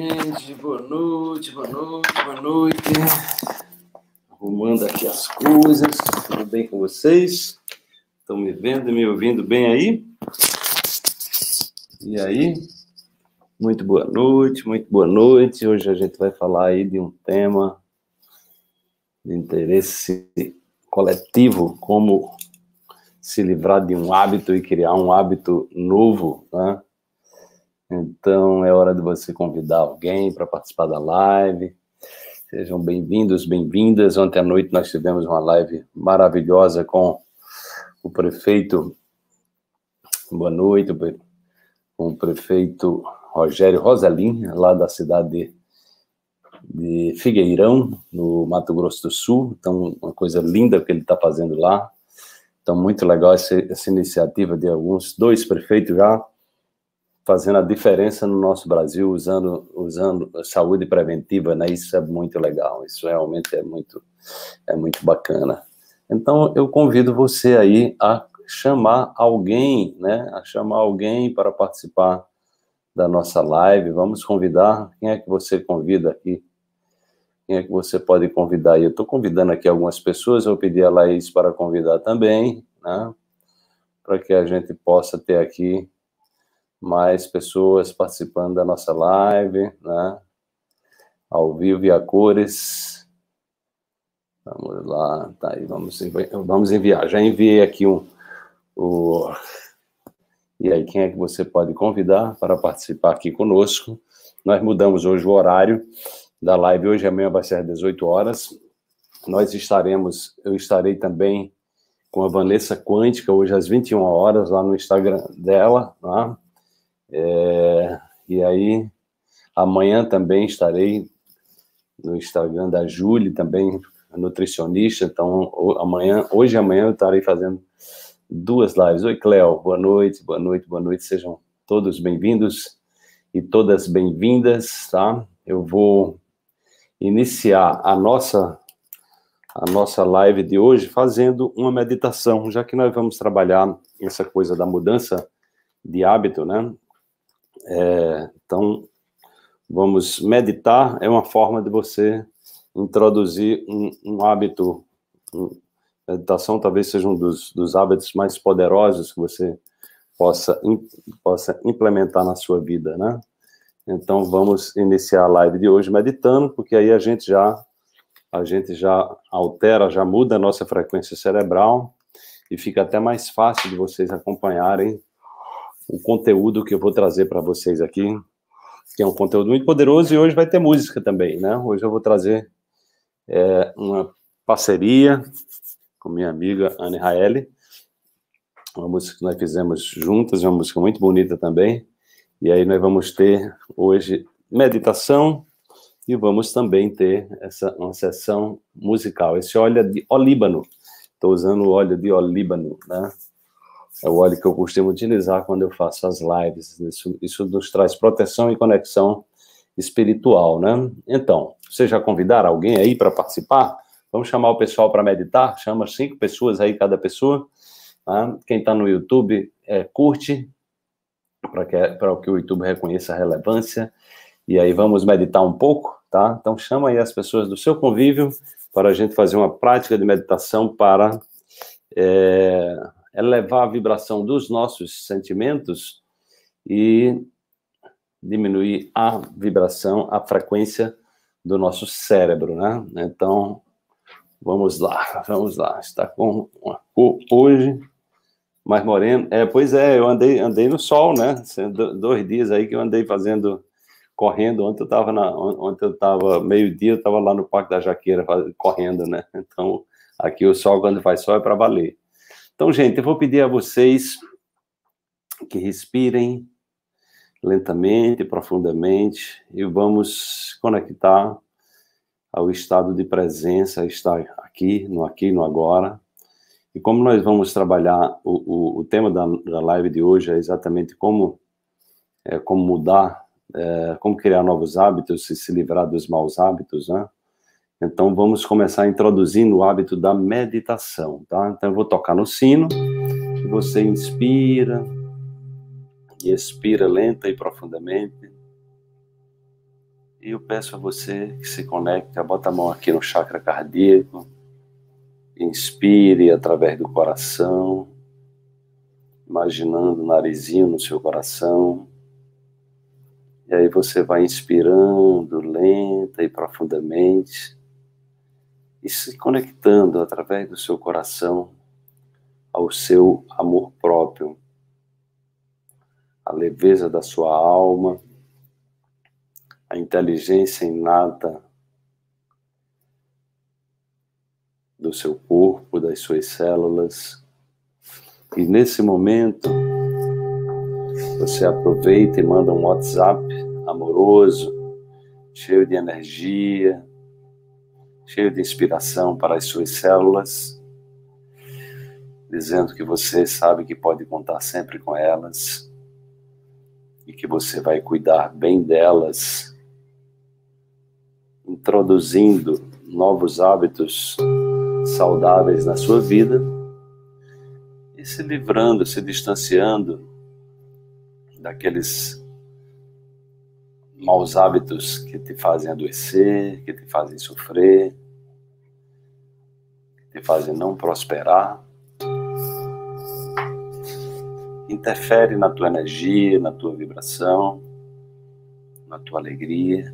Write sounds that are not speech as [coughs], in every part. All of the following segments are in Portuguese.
gente, boa noite, boa noite, boa noite. Arrumando aqui as coisas, tudo bem com vocês? Estão me vendo e me ouvindo bem aí? E aí? Muito boa noite, muito boa noite. Hoje a gente vai falar aí de um tema de interesse coletivo, como se livrar de um hábito e criar um hábito novo, né? Então é hora de você convidar alguém para participar da live. Sejam bem-vindos, bem-vindas. Ontem à noite nós tivemos uma live maravilhosa com o prefeito. Boa noite, com o prefeito Rogério Rosalim, lá da cidade de Figueirão, no Mato Grosso do Sul. Então, uma coisa linda que ele está fazendo lá. Então, muito legal essa, essa iniciativa de alguns, dois prefeitos já fazendo a diferença no nosso Brasil, usando, usando saúde preventiva, né? Isso é muito legal, isso realmente é muito, é muito bacana. Então, eu convido você aí a chamar alguém, né? A chamar alguém para participar da nossa live. Vamos convidar. Quem é que você convida aqui? Quem é que você pode convidar? Eu estou convidando aqui algumas pessoas. Eu pedi a Laís para convidar também, né? Para que a gente possa ter aqui mais pessoas participando da nossa live, né? Ao vivo e a cores. Vamos lá, tá aí, vamos, enviar, vamos enviar. Já enviei aqui um. O... E aí, quem é que você pode convidar para participar aqui conosco? Nós mudamos hoje o horário da live, hoje amanhã vai ser às 18 horas. Nós estaremos, eu estarei também com a Vanessa Quântica hoje às 21 horas lá no Instagram dela, né? É, e aí, amanhã também estarei no Instagram da Julie, também nutricionista. Então, amanhã, hoje e amanhã eu estarei fazendo duas lives. Oi, Cléo, boa noite, boa noite, boa noite. Sejam todos bem-vindos e todas bem-vindas, tá? Eu vou iniciar a nossa a nossa live de hoje fazendo uma meditação, já que nós vamos trabalhar essa coisa da mudança de hábito, né? É, então, vamos meditar é uma forma de você introduzir um, um hábito. Um, meditação talvez seja um dos, dos, hábitos mais poderosos que você possa, in, possa implementar na sua vida, né? Então vamos iniciar a live de hoje meditando, porque aí a gente já a gente já altera, já muda a nossa frequência cerebral e fica até mais fácil de vocês acompanharem o conteúdo que eu vou trazer para vocês aqui, que é um conteúdo muito poderoso e hoje vai ter música também, né? Hoje eu vou trazer é, uma parceria com minha amiga Anne Raeli, uma música que nós fizemos juntas, é uma música muito bonita também. E aí nós vamos ter hoje meditação e vamos também ter essa uma sessão musical. Esse óleo é de olíbano. Estou usando o óleo de olíbano, né? é o óleo que eu costumo utilizar quando eu faço as lives. Isso, isso nos traz proteção e conexão espiritual, né? Então, você já convidar alguém aí para participar? Vamos chamar o pessoal para meditar? Chama cinco pessoas aí, cada pessoa. Tá? Quem está no YouTube, é, curte, para que, que o YouTube reconheça a relevância. E aí vamos meditar um pouco, tá? Então chama aí as pessoas do seu convívio para a gente fazer uma prática de meditação para é, elevar a vibração dos nossos sentimentos e diminuir a vibração, a frequência do nosso cérebro, né? Então, vamos lá, vamos lá. Está com uma cor hoje mais moreno. É, pois é, eu andei, andei no sol, né? Dois dias aí que eu andei fazendo, correndo. Ontem eu estava na, ontem eu tava meio-dia, eu estava lá no Parque da Jaqueira correndo, né? Então, aqui o sol quando faz sol é para valer. Então, gente, eu vou pedir a vocês que respirem lentamente, profundamente e vamos conectar ao estado de presença, estar aqui, no aqui, no agora. E como nós vamos trabalhar, o, o, o tema da, da, live de hoje é exatamente como, é, como mudar, é, como criar novos hábitos e se livrar dos maus hábitos, né? Então vamos começar introduzindo o hábito da meditação, tá? Então eu vou tocar no sino, você inspira e expira lenta e profundamente. E eu peço a você que se conecte, bota a mão aqui no chakra cardíaco, inspire através do coração, imaginando o narizinho no seu coração. E aí você vai inspirando lenta e profundamente e se conectando através do seu coração ao seu amor próprio, à leveza da sua alma, à inteligência inata do seu corpo, das suas células. E nesse momento, você aproveita e manda um WhatsApp amoroso, cheio de energia, cheio de inspiração para as suas células, dizendo que você sabe que pode contar sempre com elas e que você vai cuidar bem delas, introduzindo novos hábitos saudáveis na sua vida e se livrando, se distanciando daqueles maus hábitos que te fazem adoecer, que te fazem sofrer, que te fazem não prosperar. Interfere na tua energia, na tua vibração, na tua alegria.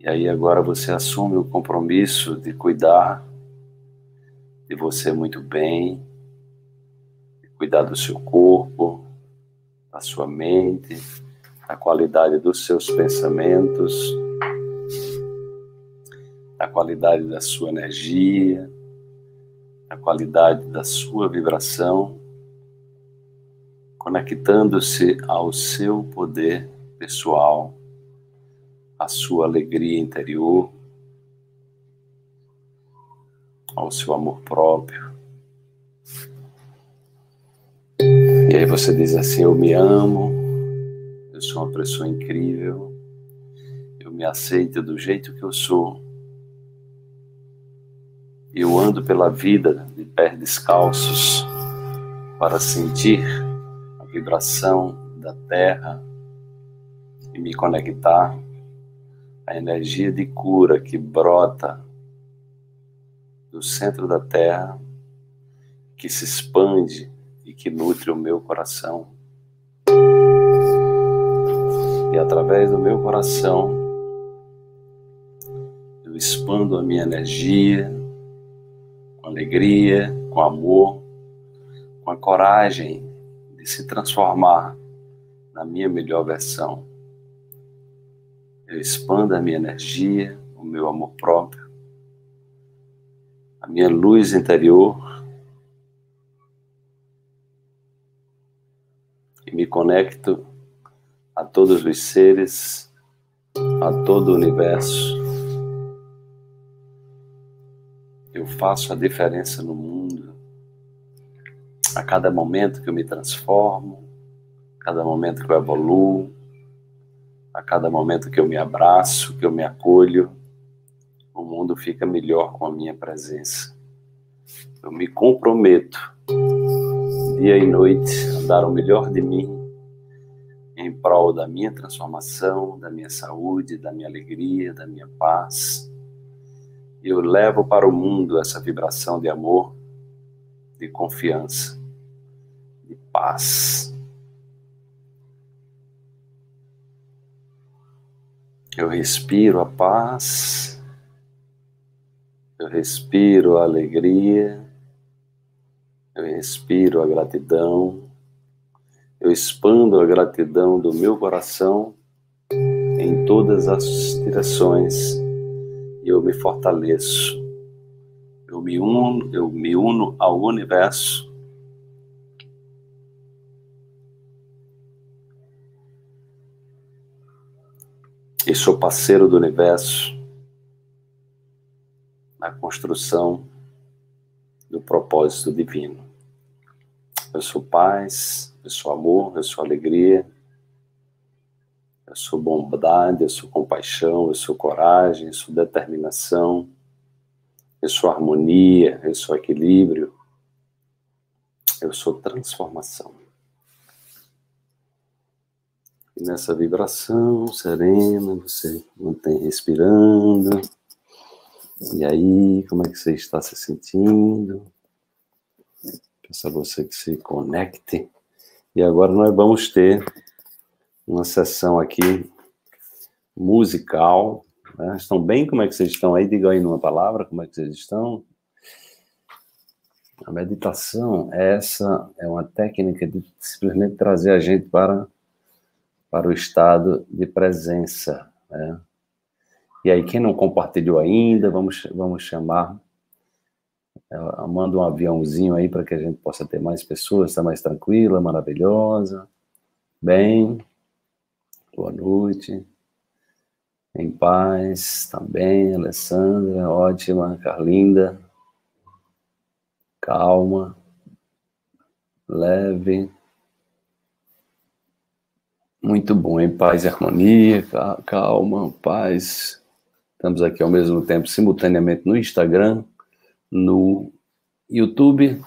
E aí agora você assume o compromisso de cuidar de você muito bem, de cuidar do seu corpo, da sua mente, da qualidade dos seus pensamentos, da qualidade da sua energia, da qualidade da sua vibração, conectando-se ao seu poder pessoal, à sua alegria interior, ao seu amor próprio. E aí você diz assim: Eu me amo, sou uma pessoa incrível, eu me aceito do jeito que eu sou. Eu ando pela vida de pés descalços para sentir a vibração da terra e me conectar à energia de cura que brota do centro da terra, que se expande e que nutre o meu coração e através do meu coração eu expando a minha energia com alegria, com amor, com a coragem de se transformar na minha melhor versão. Eu expando a minha energia, o meu amor próprio, a minha luz interior e me conecto a todos os seres, a todo o universo. Eu faço a diferença no mundo. A cada momento que eu me transformo, a cada momento que eu evoluo, a cada momento que eu me abraço, que eu me acolho, o mundo fica melhor com a minha presença. Eu me comprometo, dia e noite, a dar o melhor de mim em prol da minha transformação, da minha saúde, da minha alegria, da minha paz. Eu levo para o mundo essa vibração de amor, de confiança, de paz. Eu respiro a paz, eu respiro a alegria, eu respiro a gratidão, eu expando a gratidão do meu coração em todas as direções e eu me fortaleço. Eu me uno, eu me uno ao universo. E sou parceiro do universo na construção do propósito divino. Eu sou paz, eu sou amor, eu sou alegria, eu sou bondade, eu sou compaixão, eu sou coragem, eu sou determinação, eu sou harmonia, eu sou equilíbrio, eu sou transformação. E nessa vibração serena, você mantém respirando. E aí, como é que você está se sentindo? a você que se conecte e agora nós vamos ter uma sessão aqui musical. Né? Estão bem? Como é que vocês estão aí? Digam aí numa palavra como é que vocês estão. A meditação, essa é uma técnica de simplesmente trazer a gente para, para o estado de presença. Né? E aí, quem não compartilhou ainda, vamos, vamos chamar ela manda um aviãozinho aí para que a gente possa ter mais pessoas, está mais tranquila, maravilhosa. Bem, boa noite. Em paz, também, tá Alessandra, ótima, Carlinda. Calma, leve. Muito bom, em paz e harmonia, calma, paz. Estamos aqui ao mesmo tempo, simultaneamente no Instagram, no YouTube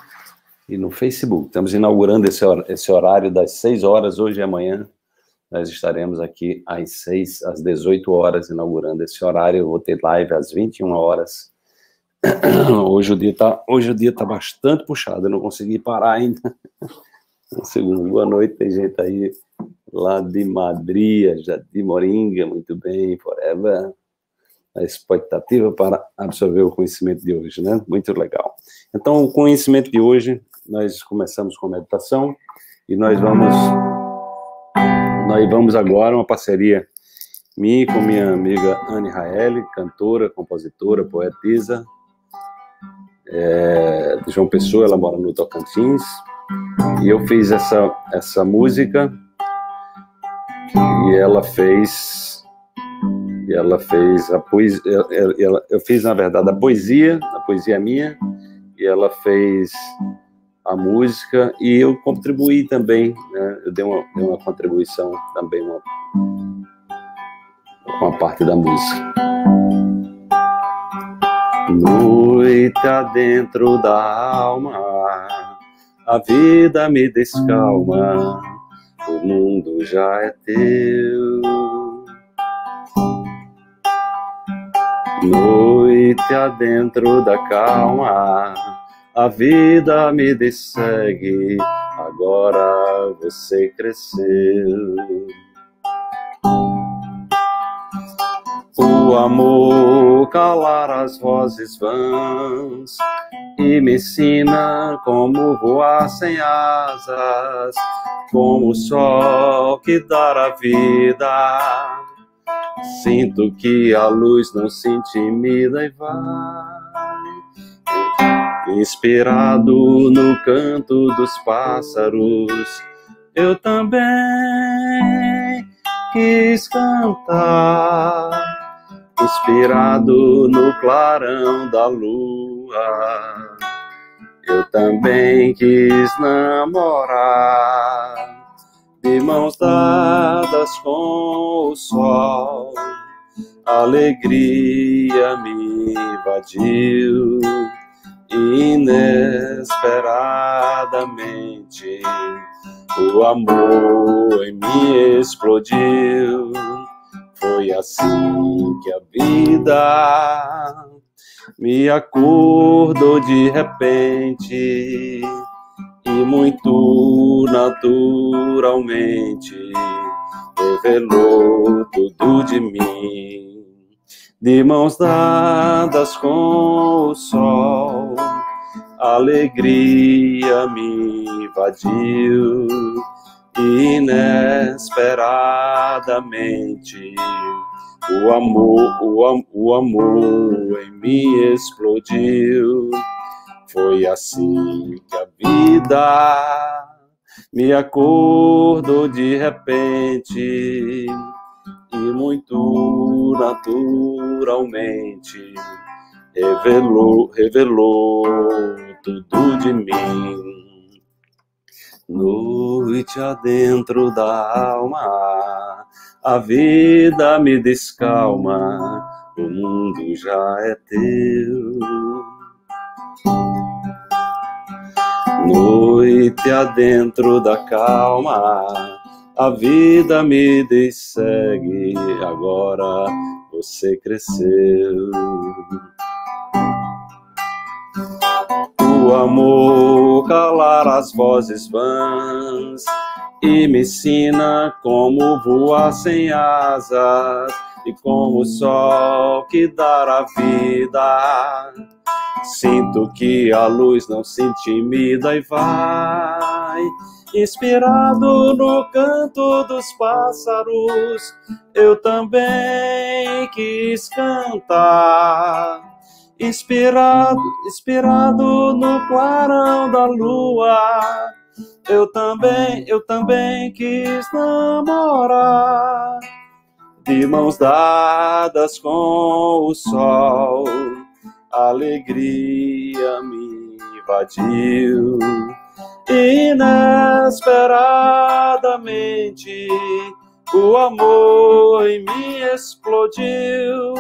e no Facebook. Estamos inaugurando esse, hor esse horário das 6 horas, hoje e amanhã. Nós estaremos aqui às 6, às 18 horas, inaugurando esse horário. Eu vou ter live às 21 horas. [coughs] Hoje o dia está hoje o dia tá bastante puxado, eu não consegui parar ainda. Um [laughs] segundo, boa noite, tem gente aí lá de Madrid, já de Moringa, muito bem, forever a expectativa para absorver o conhecimento de hoje, né? Muito legal. Então, o conhecimento de hoje, nós começamos com meditação e nós vamos nós vamos agora uma parceria minha com minha amiga Anne Raeli, cantora, compositora, poetisa, é, de João Pessoa, ela mora no Tocantins, e eu fiz essa essa música e ela fez ela fez a poesia, ela, eu fiz na verdade a poesia, a poesia é minha, e ela fez a música e eu contribuí também, né? Eu dei uma, dei uma contribuição também uma, com a parte da música. Noite dentro da alma, a vida me descalma, o mundo já é teu Noite adentro da calma, a vida me dessegue, agora você cresceu. O amor calar as vozes vãs e me ensina como voar sem asas, como o sol que dar a vida Sinto que a luz não se intimida e vai. Inspirado no canto dos pássaros, eu também quis cantar. Inspirado no clarão da lua, eu também quis namorar mãos dadas com o sol, alegria me invadiu inesperadamente. O amor em mim explodiu. Foi assim que a vida me acordou de repente muito naturalmente revelou tudo de mim. De mãos dadas com o sol, alegria me invadiu inesperadamente. O amor, o, am o amor em mim explodiu foi assim que a vida me acordou de repente e muito naturalmente revelou, revelou tudo de mim. Noite adentro da alma, a vida me descalma, o mundo já é teu. Noite adentro da calma, a vida me dessegue, agora você cresceu. O amor calar as vozes vãs e me ensina como voar sem asas e com o sol que dará vida. Sinto que a luz não se intimida e vai. Inspirado no canto dos pássaros, eu também quis cantar. Inspirado, inspirado no clarão da lua, eu também, eu também quis namorar de mãos dadas com o sol, alegria me invadiu. Inesperadamente o amor em mim explodiu.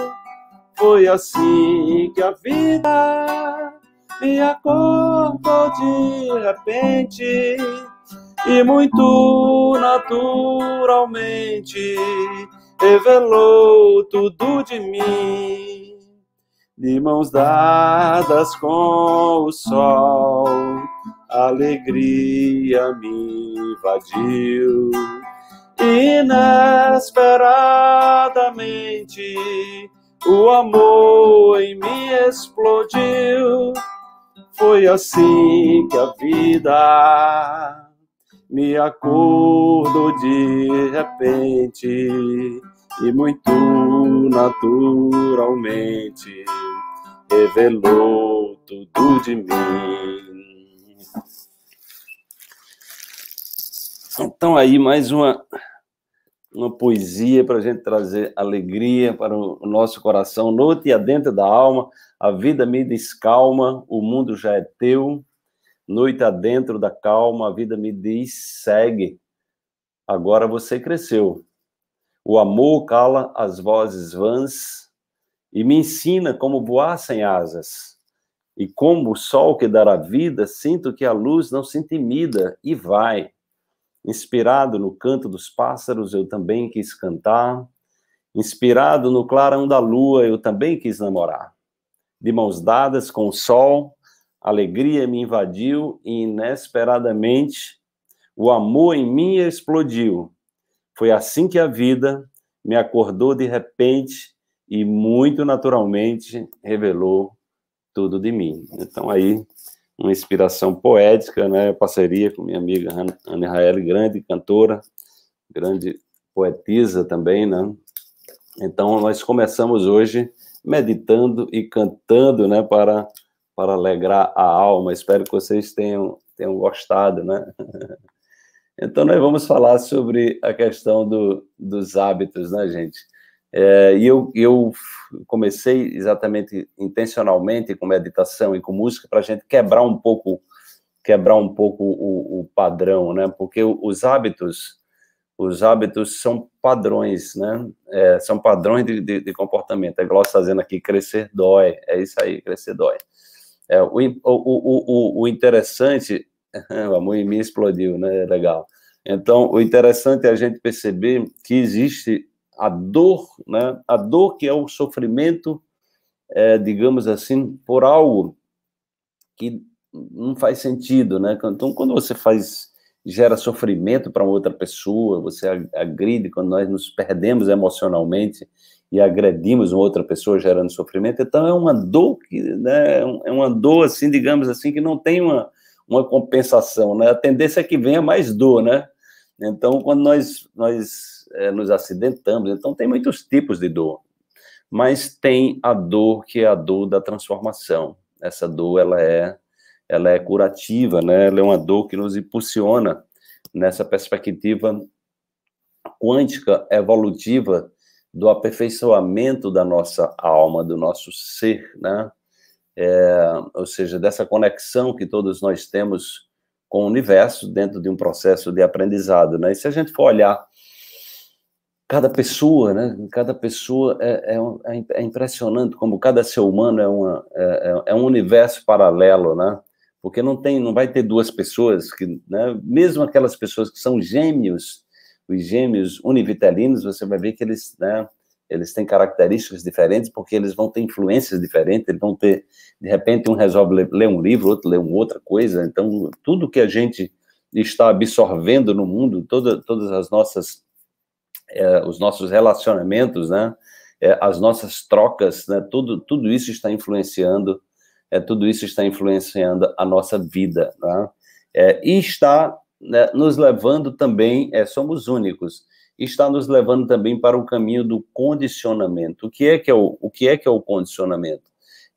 Foi assim que a vida me acordou de repente e muito naturalmente revelou tudo de mim. De mãos dadas com o sol, alegria me invadiu. Inesperadamente, o amor em mim explodiu. Foi assim que a vida me acordou de repente e muito naturalmente revelou tudo de mim. Então, aí, mais uma, uma poesia para a gente trazer alegria para o nosso coração, noite e adentro da alma. A vida me descalma, o mundo já é teu. Noite adentro da calma, a vida me diz: segue. Agora você cresceu, o amor cala as vozes vãs e me ensina como voar sem asas. E como o sol que dará vida, sinto que a luz não se intimida e vai. Inspirado no canto dos pássaros, eu também quis cantar. Inspirado no clarão da lua, eu também quis namorar. De mãos dadas com o sol, alegria me invadiu e inesperadamente o amor em mim explodiu. Foi assim que a vida me acordou de repente e muito naturalmente revelou tudo de mim. Então aí uma inspiração poética, né? Parceria com minha amiga Ana Raeli, grande cantora, grande poetisa também, né? Então nós começamos hoje meditando e cantando, né, para para alegrar a alma. Espero que vocês tenham tenham gostado, né? [laughs] Então, nós vamos falar sobre a questão do, dos hábitos, né, gente? É, e eu, eu comecei exatamente intencionalmente com meditação e com música para a gente quebrar um pouco quebrar um pouco o, o padrão, né? Porque os hábitos os hábitos são padrões, né? É, são padrões de, de, de comportamento. A Gloss fazendo tá aqui crescer dói, é isso aí, crescer dói. É, o, o, o, o interessante o amor em mim explodiu, né? Legal. Então, o interessante é a gente perceber que existe a dor, né? A dor que é o sofrimento, é, digamos assim, por algo que não faz sentido, né? Então, quando você faz gera sofrimento para outra pessoa, você agride quando nós nos perdemos emocionalmente e agredimos uma outra pessoa gerando sofrimento. Então é uma dor que, né, é, é uma dor assim, digamos assim, que não tem uma uma compensação, né? A tendência é que venha mais dor, né? Então, quando nós, nós é, nos acidentamos, então tem muitos tipos de dor, mas tem a dor que é a dor da transformação. Essa dor, ela é, ela é curativa, né? Ela é uma dor que nos impulsiona nessa perspectiva quântica evolutiva do aperfeiçoamento da nossa alma, do nosso ser, né? é, ou seja, dessa conexão que todos nós temos com o universo dentro de um processo de aprendizado, né? E se a gente for olhar cada pessoa, né? Cada pessoa é, é, é, é impressionante como cada ser humano é, uma, é, é, é, um universo paralelo, né? Porque não tem, não vai ter duas pessoas que, né? Mesmo aquelas pessoas que são gêmeos, os gêmeos univitelinos, você vai ver que eles, né? eles têm características diferentes porque eles vão ter influências diferentes, eles vão ter, de repente, um resolve ler, ler um livro, outro lê uma outra coisa. Então, tudo que a gente está absorvendo no mundo, toda, todas as nossas, eh, os nossos relacionamentos, né? Eh, as nossas trocas, né? Tudo, tudo isso está influenciando, é, tudo isso está influenciando a nossa vida, né? e está né, nos levando também, é, somos únicos está nos levando também para o caminho do condicionamento. O que é que é o, o, que é que é o condicionamento?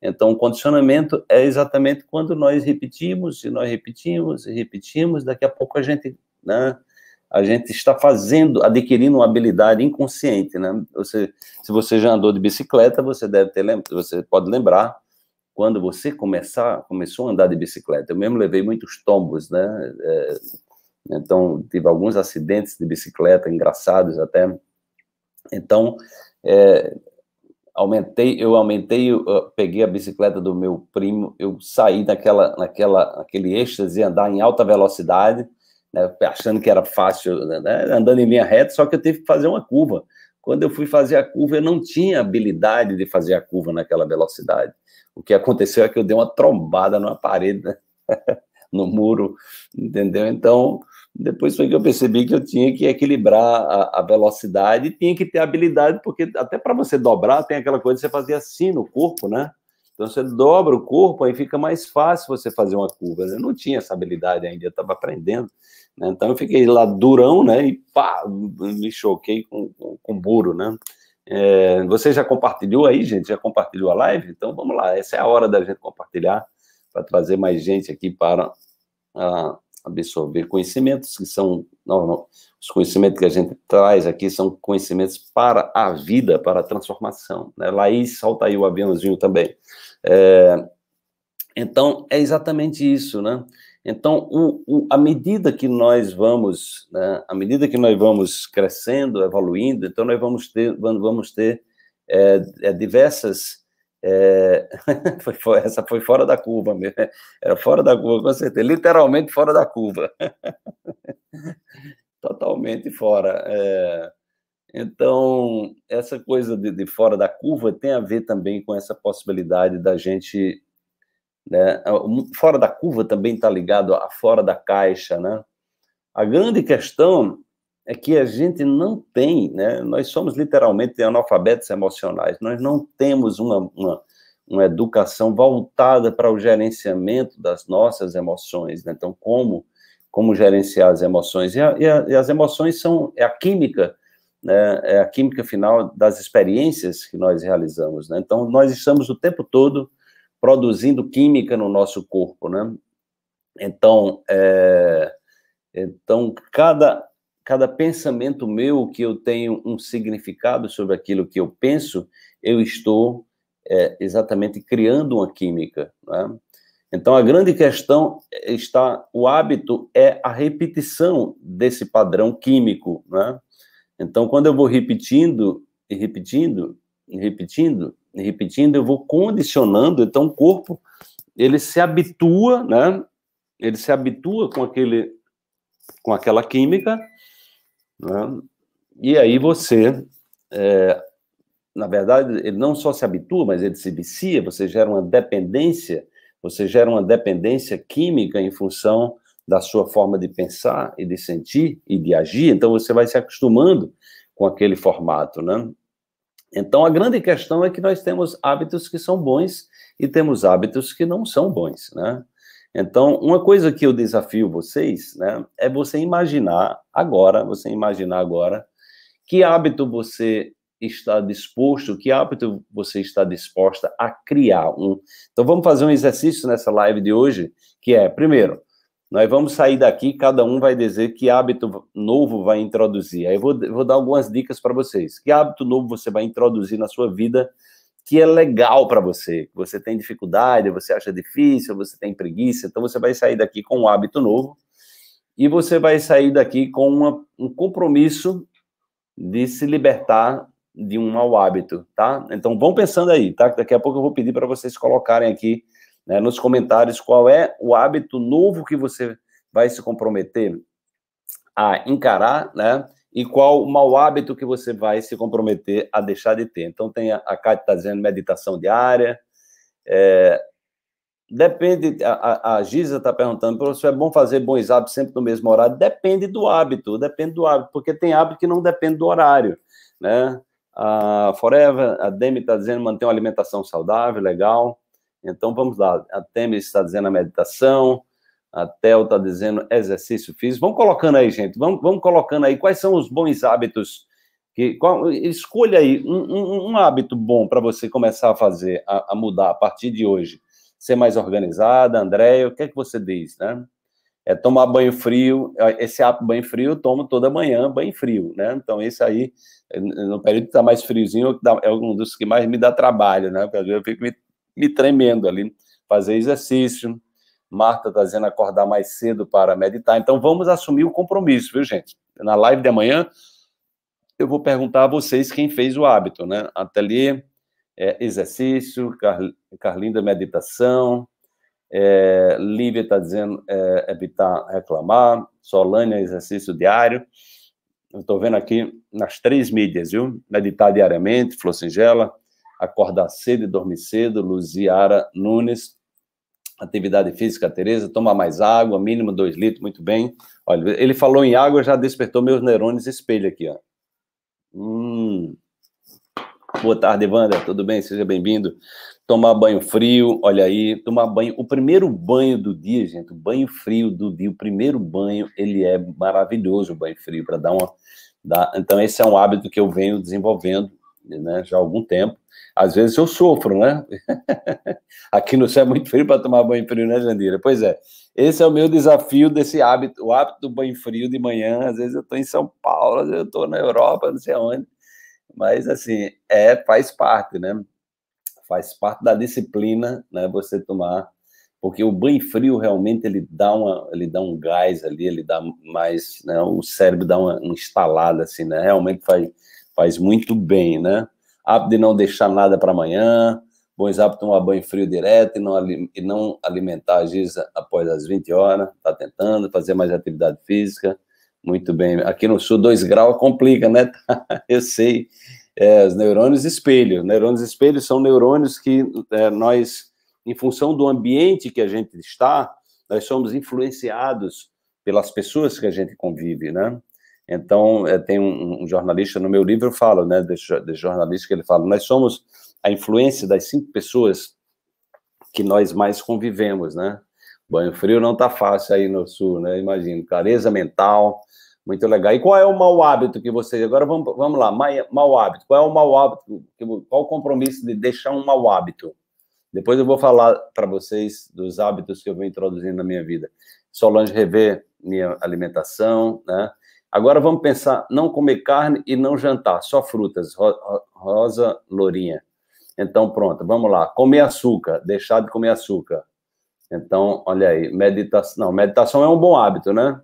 Então, o condicionamento é exatamente quando nós repetimos, e nós repetimos, e repetimos, daqui a pouco a gente, né, a gente está fazendo, adquirindo uma habilidade inconsciente, né? Você, se você já andou de bicicleta, você deve ter, você pode lembrar quando você começar, começou a andar de bicicleta. Eu mesmo levei muitos tombos, né? É, então, tive alguns acidentes de bicicleta, engraçados até. Então, é, aumentei, eu aumentei, eu peguei a bicicleta do meu primo, eu saí daquela, naquela, naquele êxtase, andar em alta velocidade, né, achando que era fácil, né, né, andando em linha reta, só que eu tive que fazer uma curva. Quando eu fui fazer a curva, eu não tinha habilidade de fazer a curva naquela velocidade. O que aconteceu é que eu dei uma trombada numa parede, né? [laughs] no muro, entendeu? Então, depois foi que eu percebi que eu tinha que equilibrar a, a velocidade tinha que ter habilidade, porque até para você dobrar tem aquela coisa de você fazer assim no corpo, né? Então você dobra o corpo, aí fica mais fácil você fazer uma curva. Né? Eu não tinha essa habilidade ainda, eu estava aprendendo. Né? Então eu fiquei lá durão, né? E pá, me choquei com, com, com buro, né? É, você já compartilhou aí, gente? Já compartilhou a live? Então vamos lá, essa é a hora da gente compartilhar para trazer mais gente aqui para a, absorver conhecimentos que são os conhecimentos que a gente traz aqui são conhecimentos para a vida, para a transformação. Né? Laís solta aí o aviãozinho também. É, então é exatamente isso, né? Então o, o, à medida que nós vamos, né, à medida que nós vamos crescendo, evoluindo, então nós vamos ter, vamos ter é, é diversas é... [laughs] foi, essa foi fora da curva mesmo. Era fora da curva, com certeza. Literalmente fora da curva. [laughs] Totalmente fora. É... Então, essa coisa de, de, fora da curva tem a ver também com essa possibilidade da gente. Né? Fora da curva também está ligado a fora da caixa. Né? A grande questão é que a gente não tem, né? Nós somos literalmente analfabetos emocionais. Nós não temos uma, uma, uma educação voltada para o gerenciamento das nossas emoções. Né? Então, como como gerenciar as emoções? E, a, e, a, e as emoções são é a química, né? É a química final das experiências que nós realizamos. Né? Então, nós estamos o tempo todo produzindo química no nosso corpo, né? Então, é, então cada cada pensamento meu que eu tenho um significado sobre aquilo que eu penso, eu estou é, exatamente criando uma química. Né? Então, a grande questão é, está: o hábito é a repetição desse padrão químico. Né? Então, quando eu vou repetindo e repetindo, e repetindo, e repetindo, eu vou condicionando. Então, o corpo ele se habitua, né? ele se habitua com, aquele, com aquela química né? E aí você, é, na verdade, ele não só se habitua, mas ele se vicia, você gera uma dependência, você gera uma dependência química em função da sua forma de pensar e de sentir e de agir, então você vai se acostumando com aquele formato, né? Então a grande questão é que nós temos hábitos que são bons e temos hábitos que não são bons, né? Então, uma coisa que eu desafio vocês, né, é você imaginar agora, você imaginar agora, que hábito você está disposto, que hábito você está disposta a criar um. Então, vamos fazer um exercício nessa live de hoje, que é, primeiro, nós vamos sair daqui, cada um vai dizer que hábito novo vai introduzir. Aí eu vou, vou dar algumas dicas para vocês. Que hábito novo você vai introduzir na sua vida que é legal para você. Você tem dificuldade, você acha difícil, você tem preguiça, então você vai sair daqui com um hábito novo e você vai sair daqui com uma, um compromisso de se libertar de um mau hábito, tá? Então vão pensando aí, tá? Daqui a pouco eu vou pedir para vocês colocarem aqui né, nos comentários qual é o hábito novo que você vai se comprometer a encarar, né? e qual o mau hábito que você vai se comprometer a deixar de ter. Então, tem a, a Cátia está dizendo meditação diária. É, depende, a, a Giza está perguntando, professor, é bom fazer bons hábitos sempre no mesmo horário? Depende do hábito, depende do hábito, porque tem hábito que não depende do horário, né? A Forever, a Demi está dizendo manter uma alimentação saudável, legal. Então, vamos lá. A Temi está dizendo a meditação. A Théo está dizendo exercício físico. Vamos colocando aí, gente. Vamos, vamos colocando aí quais são os bons hábitos. Que, qual, escolha aí um, um, um hábito bom para você começar a fazer, a, a, mudar a partir de hoje. Ser mais organizada, Andréia, o que é que você diz, né? É tomar banho frio. É, esse hábito banho frio eu tomo toda manhã, banho frio, né? Então, esse aí, no período que está mais friozinho, é um dos que mais me dá trabalho, né? Eu fico me, me tremendo ali. Fazer exercício Marta está dizendo acordar mais cedo para meditar. Então vamos assumir o compromisso, viu, gente? Na live de amanhã, eu vou perguntar a vocês quem fez o hábito, né? Ateliê, é, exercício, Car... Carlinda, meditação. É, Lívia está dizendo é, evitar reclamar. Solânia, exercício diário. Estou vendo aqui nas três mídias, viu? Meditar diariamente, Flor Singela, acordar cedo e dormir cedo, Luziara Nunes atividade física, Tereza, toma mais água, mínimo 2 litros, muito bem. Olha, ele falou em água, já despertou meus neurônios espelho aqui, ó. Hum. Boa tarde, Wander, tudo bem? Seja bem-vindo. Tomar banho frio, olha aí, tomar banho, o primeiro banho do dia, gente, o banho frio do dia, o primeiro banho, ele é maravilhoso, o banho frio, para dar uma... Dar... Então, esse é um hábito que eu venho desenvolvendo, né, já há algum tempo. Às vezes eu sofro, né? [laughs] Aqui no céu é muito frio para tomar banho frio, né, Jandira? Pois é. Esse é o meu desafio desse hábito, o hábito do banho frio de manhã. Às vezes eu estou em São Paulo, às vezes eu estou na Europa, não sei onde. Mas, assim, é, faz parte, né? Faz parte da disciplina, né? Você tomar. Porque o banho frio realmente ele dá, uma, ele dá um gás ali, ele dá mais. Né, o cérebro dá uma, uma instalada, assim, né? Realmente faz faz muito bem, né? Hábito de não deixar nada para amanhã, bons hábitos tomar banho frio direto e não, e não alimentar às vezes após as 20 horas, tá tentando fazer mais atividade física, muito bem. Aqui no sul, 2 graus complica, né? [laughs] Eu sei, é, os neurônios espelho, neurônios espelho são neurônios que é, nós, em função do ambiente que a gente está, nós somos influenciados pelas pessoas que a gente convive, né? Então, eh, tem um, um, jornalista no meu livro, eu falo, né, de, jornalista que ele fala, nós somos a influência das cinco pessoas que nós mais convivemos, né? Banho frio não tá fácil aí no sul, né? Imagino, clareza mental, muito legal. E qual é o mau hábito que vocês... Agora vamos, vamos lá, mau hábito. Qual é o mau hábito? Qual o compromisso de deixar um mau hábito? Depois eu vou falar para vocês dos hábitos que eu venho introduzindo na minha vida. Solange rever minha alimentação, né? Agora vamos pensar não comer carne e não jantar, só frutas. Rosa Lourinha. Então, pronto, vamos lá. Comer açúcar, deixar de comer açúcar. Então, olha aí, meditação. Não, meditação é um bom hábito, né?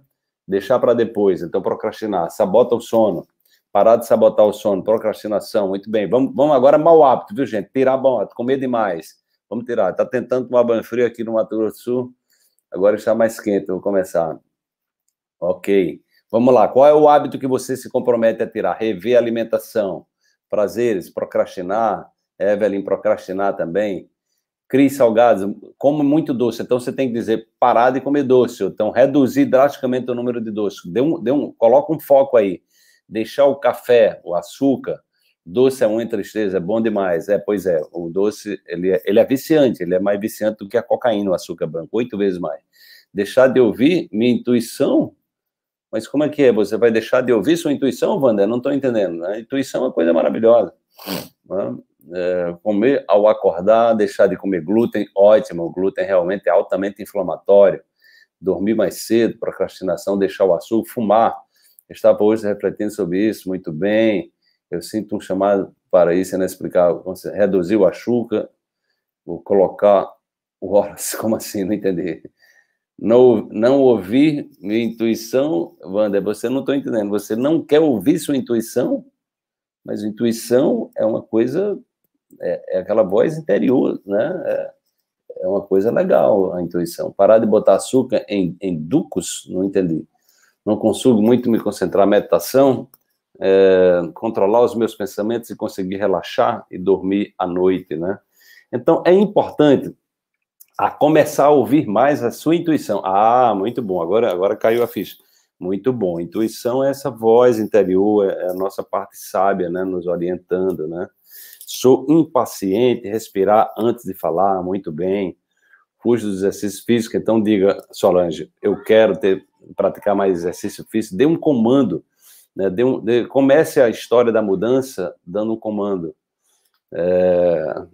Deixar para depois, então procrastinar. Sabota o sono. Parar de sabotar o sono, procrastinação. Muito bem, vamos, vamos agora mau hábito, viu, gente? Tirar bom hábito, comer demais. Vamos tirar. está tentando tomar banho frio aqui no Mato Grosso do Sul. Agora está mais quente, vou começar. Ok. Vamos lá, qual é o hábito que você se compromete a tirar? Rever a alimentação, prazeres, procrastinar. Evelyn, é, procrastinar também. Cris Salgados, como muito doce, então você tem que dizer parar de comer doce, então reduzir drasticamente o número de doce. Dê um, dê um, coloca um foco aí. Deixar o café, o açúcar, doce é uma tristeza, é bom demais. É, pois é, o doce, ele é, ele é viciante, ele é mais viciante do que a cocaína, o açúcar branco, oito vezes mais. Deixar de ouvir minha intuição, mas como é que é? Você vai deixar de ouvir sua intuição, Wanda? Eu não estou entendendo. A né? Intuição é uma coisa maravilhosa. Né? É, comer ao acordar, deixar de comer glúten, ótimo. O glúten realmente é altamente inflamatório. Dormir mais cedo, procrastinação, deixar o açúcar, fumar. Eu estava hoje refletindo sobre isso muito bem. Eu sinto um chamado para isso explicar. Assim? Reduzir o açúcar, colocar o [laughs] como assim? Não entendi não, não ouvir minha intuição, Wander, você não está entendendo, você não quer ouvir sua intuição, mas intuição é uma coisa, é, é aquela voz interior, né? É, é, uma coisa legal a intuição. Parar de botar açúcar em, em ducos, não entendi. Não consigo muito me concentrar, meditação, é, controlar os meus pensamentos e conseguir relaxar e dormir à noite, né? Então, é importante a começar a ouvir mais a sua intuição. Ah, muito bom. Agora, agora caiu a ficha. Muito bom. Intuição é essa voz interior, é, é a nossa parte sábia, né, nos orientando, né? Sou impaciente, respirar antes de falar, muito bem. Fujo dos exercícios físicos, então diga, Solange, eu quero ter praticar mais exercício físico, dê um comando, né? Dê um, dê, comece a história da mudança dando um comando. É,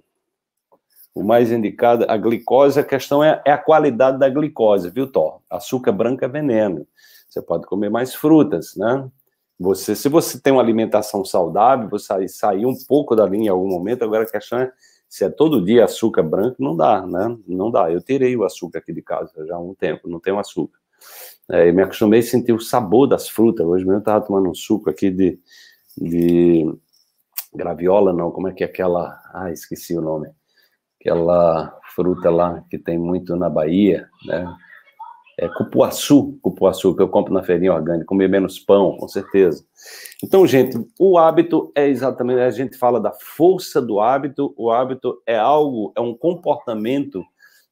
o mais indicado, a glicose, a questão é, é a qualidade da glicose, viu, Thor? Açúcar branco é veneno. Você pode comer mais frutas, né? Você, se você tem uma alimentação saudável, você sair, um pouco da linha em algum momento. Agora a questão é se é todo dia açúcar branco, não dá, né? Não dá. Eu tirei o açúcar aqui de casa já há um tempo, não tenho açúcar. É, eu me acostumei a sentir o sabor das frutas. Hoje mesmo eu estava tomando um suco aqui de, de graviola, não, como é que é aquela. Ah, esqueci o nome aquela fruta lá que tem muito na Bahia, né? É cupuaçu, cupuaçu que eu compro na feirinha orgânica, comer menos pão, com certeza. Então, gente, o hábito é exatamente, a gente fala da força do hábito, o hábito é algo, é um comportamento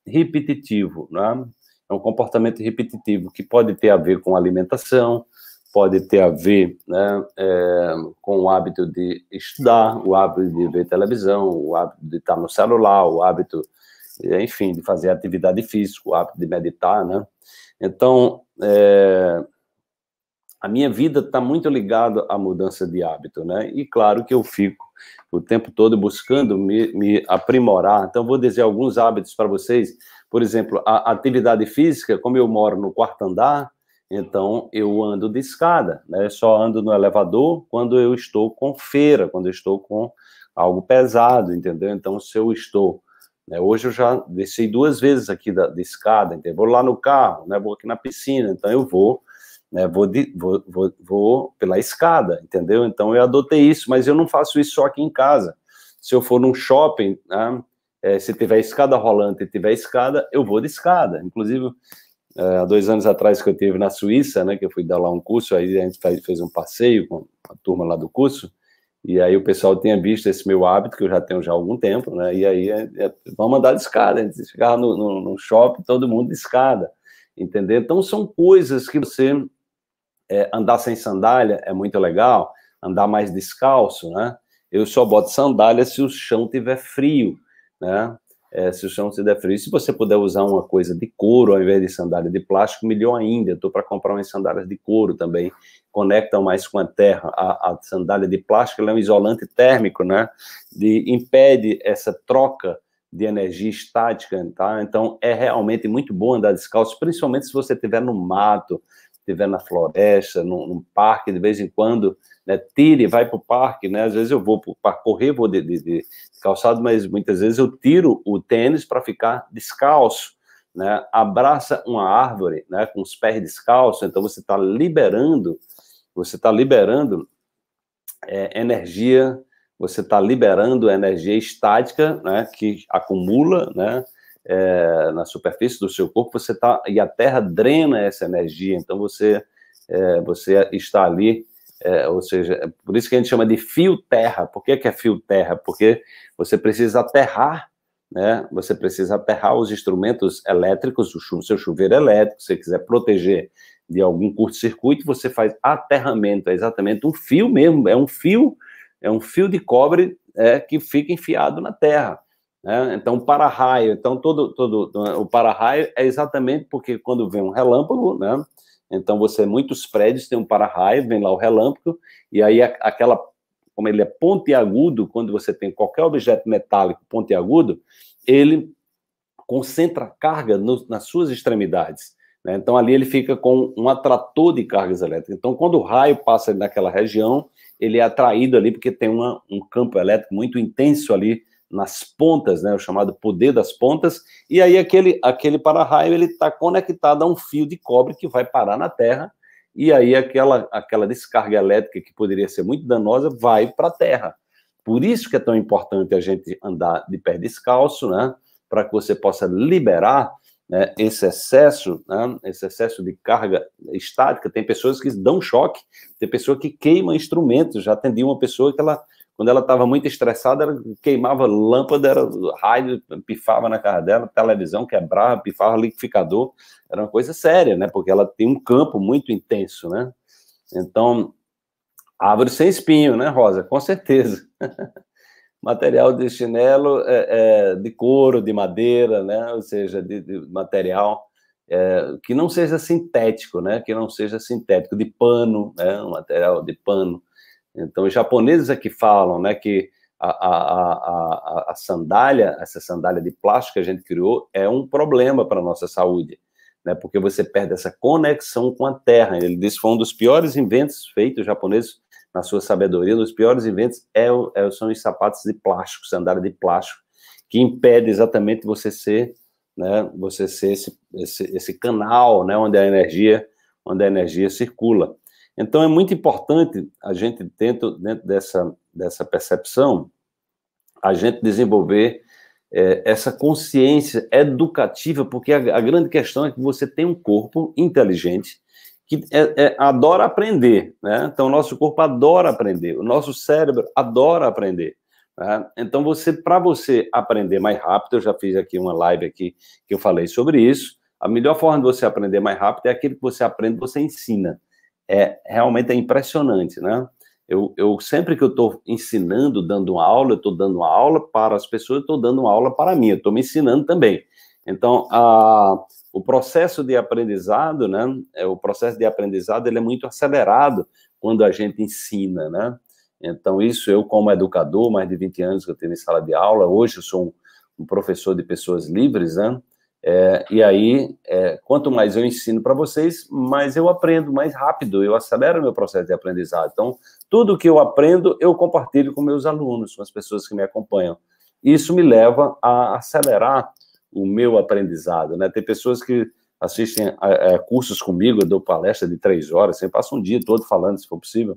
repetitivo, né? É um comportamento repetitivo que pode ter a ver com alimentação, pode ter a ver né, é, com o hábito de estudar, o hábito de ver televisão, o hábito de estar no celular, o hábito, enfim, de fazer atividade física, o hábito de meditar, né? Então, é, a minha vida está muito ligada à mudança de hábito, né? E claro que eu fico o tempo todo buscando me, me aprimorar. Então, vou dizer alguns hábitos para vocês. Por exemplo, a atividade física, como eu moro no quarto andar, então, eu ando de escada, né? Só ando no elevador quando eu estou com feira, quando eu estou com algo pesado, entendeu? Então, se eu estou. Né? Hoje eu já desci duas vezes aqui da, de escada, entendeu? Vou lá no carro, né? Vou aqui na piscina, então eu vou. Né, vou, de, vou, vou, vou pela escada, entendeu? Então eu adotei isso, mas eu não faço isso só aqui em casa. Se eu for num shopping, né, é, se tiver escada rolante e tiver escada, eu vou de escada. Inclusive, eh, há dois anos atrás que eu tive na Suíça, né, que eu fui dar lá um curso, aí a gente fez um passeio com a turma lá do curso, e aí o pessoal tinha visto esse meu hábito, que eu já tenho já há algum tempo, né, e aí é, é, vamos andar de escada, a gente ficava no, no, no, shopping, todo mundo de escada, entendeu? Então são coisas que você, é, andar sem sandália é muito legal, andar mais descalço, né, eu só boto sandália se o chão tiver frio, né? é, se o chão se der frio. Se você puder usar uma coisa de couro ao invés de sandália de plástico, melhor ainda. Estou para comprar umas sandálias de couro também, conectam mais com a terra. A, a sandália de plástico é um isolante térmico, né? De, impede essa troca de energia estática, tá? Então é realmente muito bom andar descalço, principalmente se você estiver no mato, estiver na floresta, num, num parque, de vez em quando né, tire, vai para o parque, né? Às vezes eu vou para correr, vou de, de, de, calçado, mas muitas vezes eu tiro o tênis para ficar descalço, né? Abraça uma árvore, né? Com os pés descalços, então você está liberando, você está liberando é, energia, você está liberando energia estática, né? Que acumula, né? É, na superfície do seu corpo, você tá e a Terra drena essa energia, então você é, você está ali é, ou seja, por isso que a gente chama de fio terra. Por que, que é fio terra? Porque você precisa aterrar, né? Você precisa aterrar os instrumentos elétricos, o seu chuveiro elétrico, se você quiser proteger de algum curto-circuito, você faz aterramento, é exatamente um fio mesmo, é um fio, é um fio de cobre é, que fica enfiado na terra. Né? Então, para-raio, então todo, todo o para-raio é exatamente porque quando vem um relâmpago, né? Então, você, é muitos prédios têm um para-raio, vem lá o relâmpago, e aí aquela, como ele é pontiagudo, quando você tem qualquer objeto metálico pontiagudo, ele concentra carga no, nas suas extremidades. Né? Então, ali ele fica com um atrator de cargas elétricas. Então, quando o raio passa naquela região, ele é atraído ali, porque tem uma, um campo elétrico muito intenso ali nas pontas, né, o chamado poder das pontas, e aí aquele, aquele para-raio está conectado a um fio de cobre que vai parar na Terra, e aí aquela, aquela descarga elétrica que poderia ser muito danosa vai para a Terra. Por isso que é tão importante a gente andar de pé descalço, né, para que você possa liberar né, esse excesso, né, esse excesso de carga estática. Tem pessoas que dão choque, tem pessoa que queima instrumentos. Já atendi uma pessoa que ela quando ela estava muito estressada, ela queimava lâmpada, era raio, pifava na cara dela, televisão quebrava, pifava liquidificador. Era uma coisa séria, né? Porque ela tem um campo muito intenso, né? Então, árvore sem espinho, né, Rosa? Com certeza. [laughs] material de chinelo é, é, de couro, de madeira, né? Ou seja, de, de material é, que não seja sintético, né? Que não seja sintético, de pano, né? Um material de pano então, os japoneses é que falam, né, que a, a, a, a sandália, essa sandália de plástico que a gente criou, é um problema para a nossa saúde, né, porque você perde essa conexão com a terra. Ele disse que foi um dos piores inventos feitos japoneses, na sua sabedoria, um dos piores inventos é, é, são os sapatos de plástico, sandália de plástico, que impede exatamente você ser, né, você ser esse, esse, esse canal, né, onde a energia, onde a energia circula. Então, é muito importante a gente, dentro, dentro dessa, dessa percepção, a gente desenvolver é, essa consciência educativa, porque a, a, grande questão é que você tem um corpo inteligente que é, é, adora aprender, né? Então, o nosso corpo adora aprender, o nosso cérebro adora aprender. Tá? Então, você, para você aprender mais rápido, eu já fiz aqui uma live aqui que eu falei sobre isso. A melhor forma de você aprender mais rápido é aquilo que você aprende, você ensina é realmente é impressionante, né? Eu, eu sempre que eu estou ensinando, dando uma aula, eu estou dando uma aula para as pessoas, eu estou dando uma aula para mim, eu estou me ensinando também. Então, a, o processo de aprendizado, né? É, o processo de aprendizado ele é muito acelerado quando a gente ensina, né? Então, isso eu, como educador, mais de 20 anos que eu tenho em sala de aula, hoje eu sou um, um professor de pessoas livres, né? É, e aí, é, quanto mais eu ensino para vocês, mais eu aprendo, mais rápido, eu acelero meu processo de aprendizado. Então, tudo que eu aprendo, eu compartilho com meus alunos, com as pessoas que me acompanham. Isso me leva a acelerar o meu aprendizado, né? Tem pessoas que assistem a, é, a é, cursos comigo, eu dou palestra de três horas, eu passo um dia todo falando, se for possível,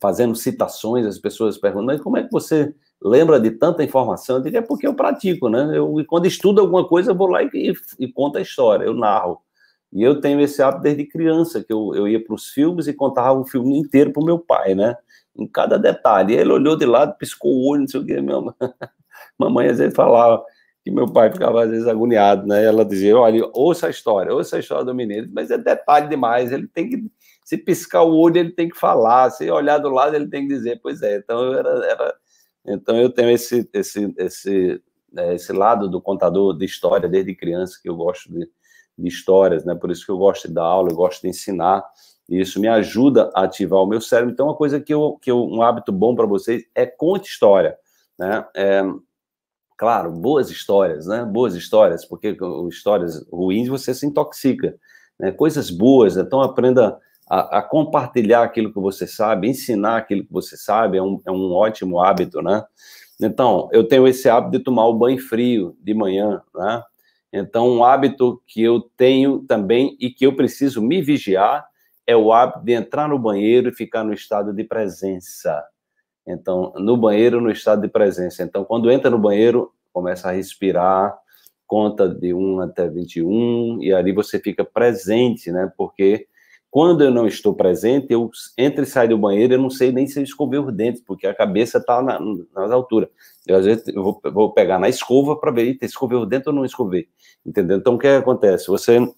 fazendo citações, as pessoas perguntam, como é que você lembra de tanta informação, eu digo, é porque eu pratico, né? Eu, quando estudo alguma coisa, eu vou lá e, e, e conto a história, eu narro. E eu tenho esse hábito desde criança, que eu, eu ia para os filmes e contava o filme inteiro para o meu pai, né? Em cada detalhe. E ele olhou de lado, piscou o olho, não sei o que, minha [laughs] mamãe às vezes falava que meu pai ficava às vezes agoniado, né? Ela dizia, olha, ouça a história, ouça a história do mineiro, mas é detalhe demais, ele tem que, se piscar o olho, ele tem que falar, se olhar do lado, ele tem que dizer, pois é, então era, era então eu tenho esse esse esse né, esse lado do contador de história desde criança que eu gosto de, de histórias, né? Por isso que eu gosto de dar aula, eu gosto de ensinar e isso me ajuda a ativar o meu cérebro. Então uma coisa que eu que eu, um hábito bom para vocês é conte história, né? É, claro, boas histórias, né? Boas histórias, porque histórias ruins você se intoxica, né? Coisas boas, então aprenda a, a, compartilhar aquilo que você sabe, ensinar aquilo que você sabe, é um, é um ótimo hábito, né? Então, eu tenho esse hábito de tomar o banho frio de manhã, né? Então, um hábito que eu tenho também e que eu preciso me vigiar é o hábito de entrar no banheiro e ficar no estado de presença. Então, no banheiro, no estado de presença. Então, quando entra no banheiro, começa a respirar, conta de 1 até 21, e ali você fica presente, né? Porque quando eu não estou presente, eu entro e saio do banheiro, eu não sei nem se eu escovei os dentes, porque a cabeça está na, nas alturas. Eu, às vezes, eu vou, vou, pegar na escova para ver, eita, escovei o dente ou não escovei? Entendeu? Então, o que acontece? Você está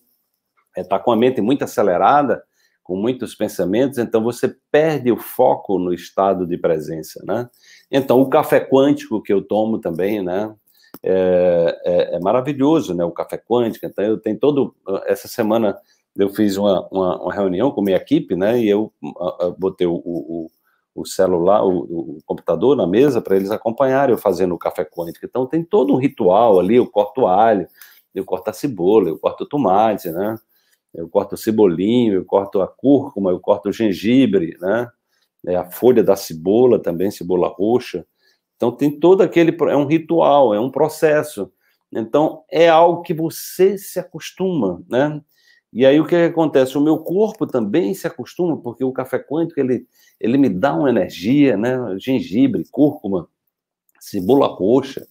é, tá com a mente muito acelerada, com muitos pensamentos, então você perde o foco no estado de presença, né? Então, o café quântico que eu tomo também, né? É, é, é maravilhoso, né? O café quântico. Então, eu tenho todo... Essa semana eu fiz uma, uma, uma, reunião com minha equipe, né? E eu a, a, botei o, o, o celular, o, o, computador na mesa para eles acompanharem eu fazendo o café quântico. Então tem todo um ritual ali, eu corto alho, eu corto a cebola, eu corto o tomate, né? Eu corto o cebolinho, eu corto a cúrcuma, eu corto o gengibre, né? É a folha da cebola também, cebola roxa. Então tem todo aquele é um ritual, é um processo. Então é algo que você se acostuma, né? E aí o que acontece? O meu corpo também se acostuma, porque o café quântico ele, ele me dá uma energia, né? Gengibre, cúrcuma, cebola roxa,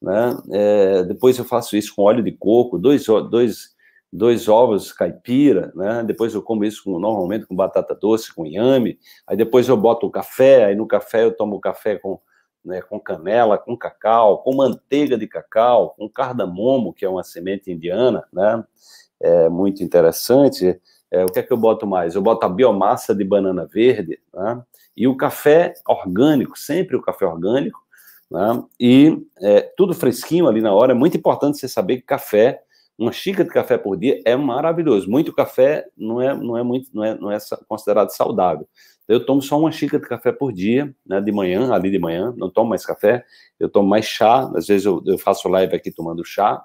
né? É, depois eu faço isso com óleo de coco, dois, dois, dois ovos caipira, né? Depois eu como isso com, normalmente com batata doce, com inhame. Aí depois eu boto o café, aí no café eu tomo o café com né, com canela, com cacau, com manteiga de cacau, com cardamomo, que é uma semente indiana, né? é, muito interessante. É, o que é que eu boto mais? Eu boto a biomassa de banana verde né? e o café orgânico, sempre o café orgânico, né? e é, tudo fresquinho ali na hora. É muito importante você saber que café, uma xícara de café por dia é maravilhoso. Muito café não é, não é, muito, não é, não é considerado saudável. Eu tomo só uma xícara de café por dia, né, de manhã, ali de manhã, não tomo mais café, eu tomo mais chá, às vezes eu, eu faço live aqui tomando chá,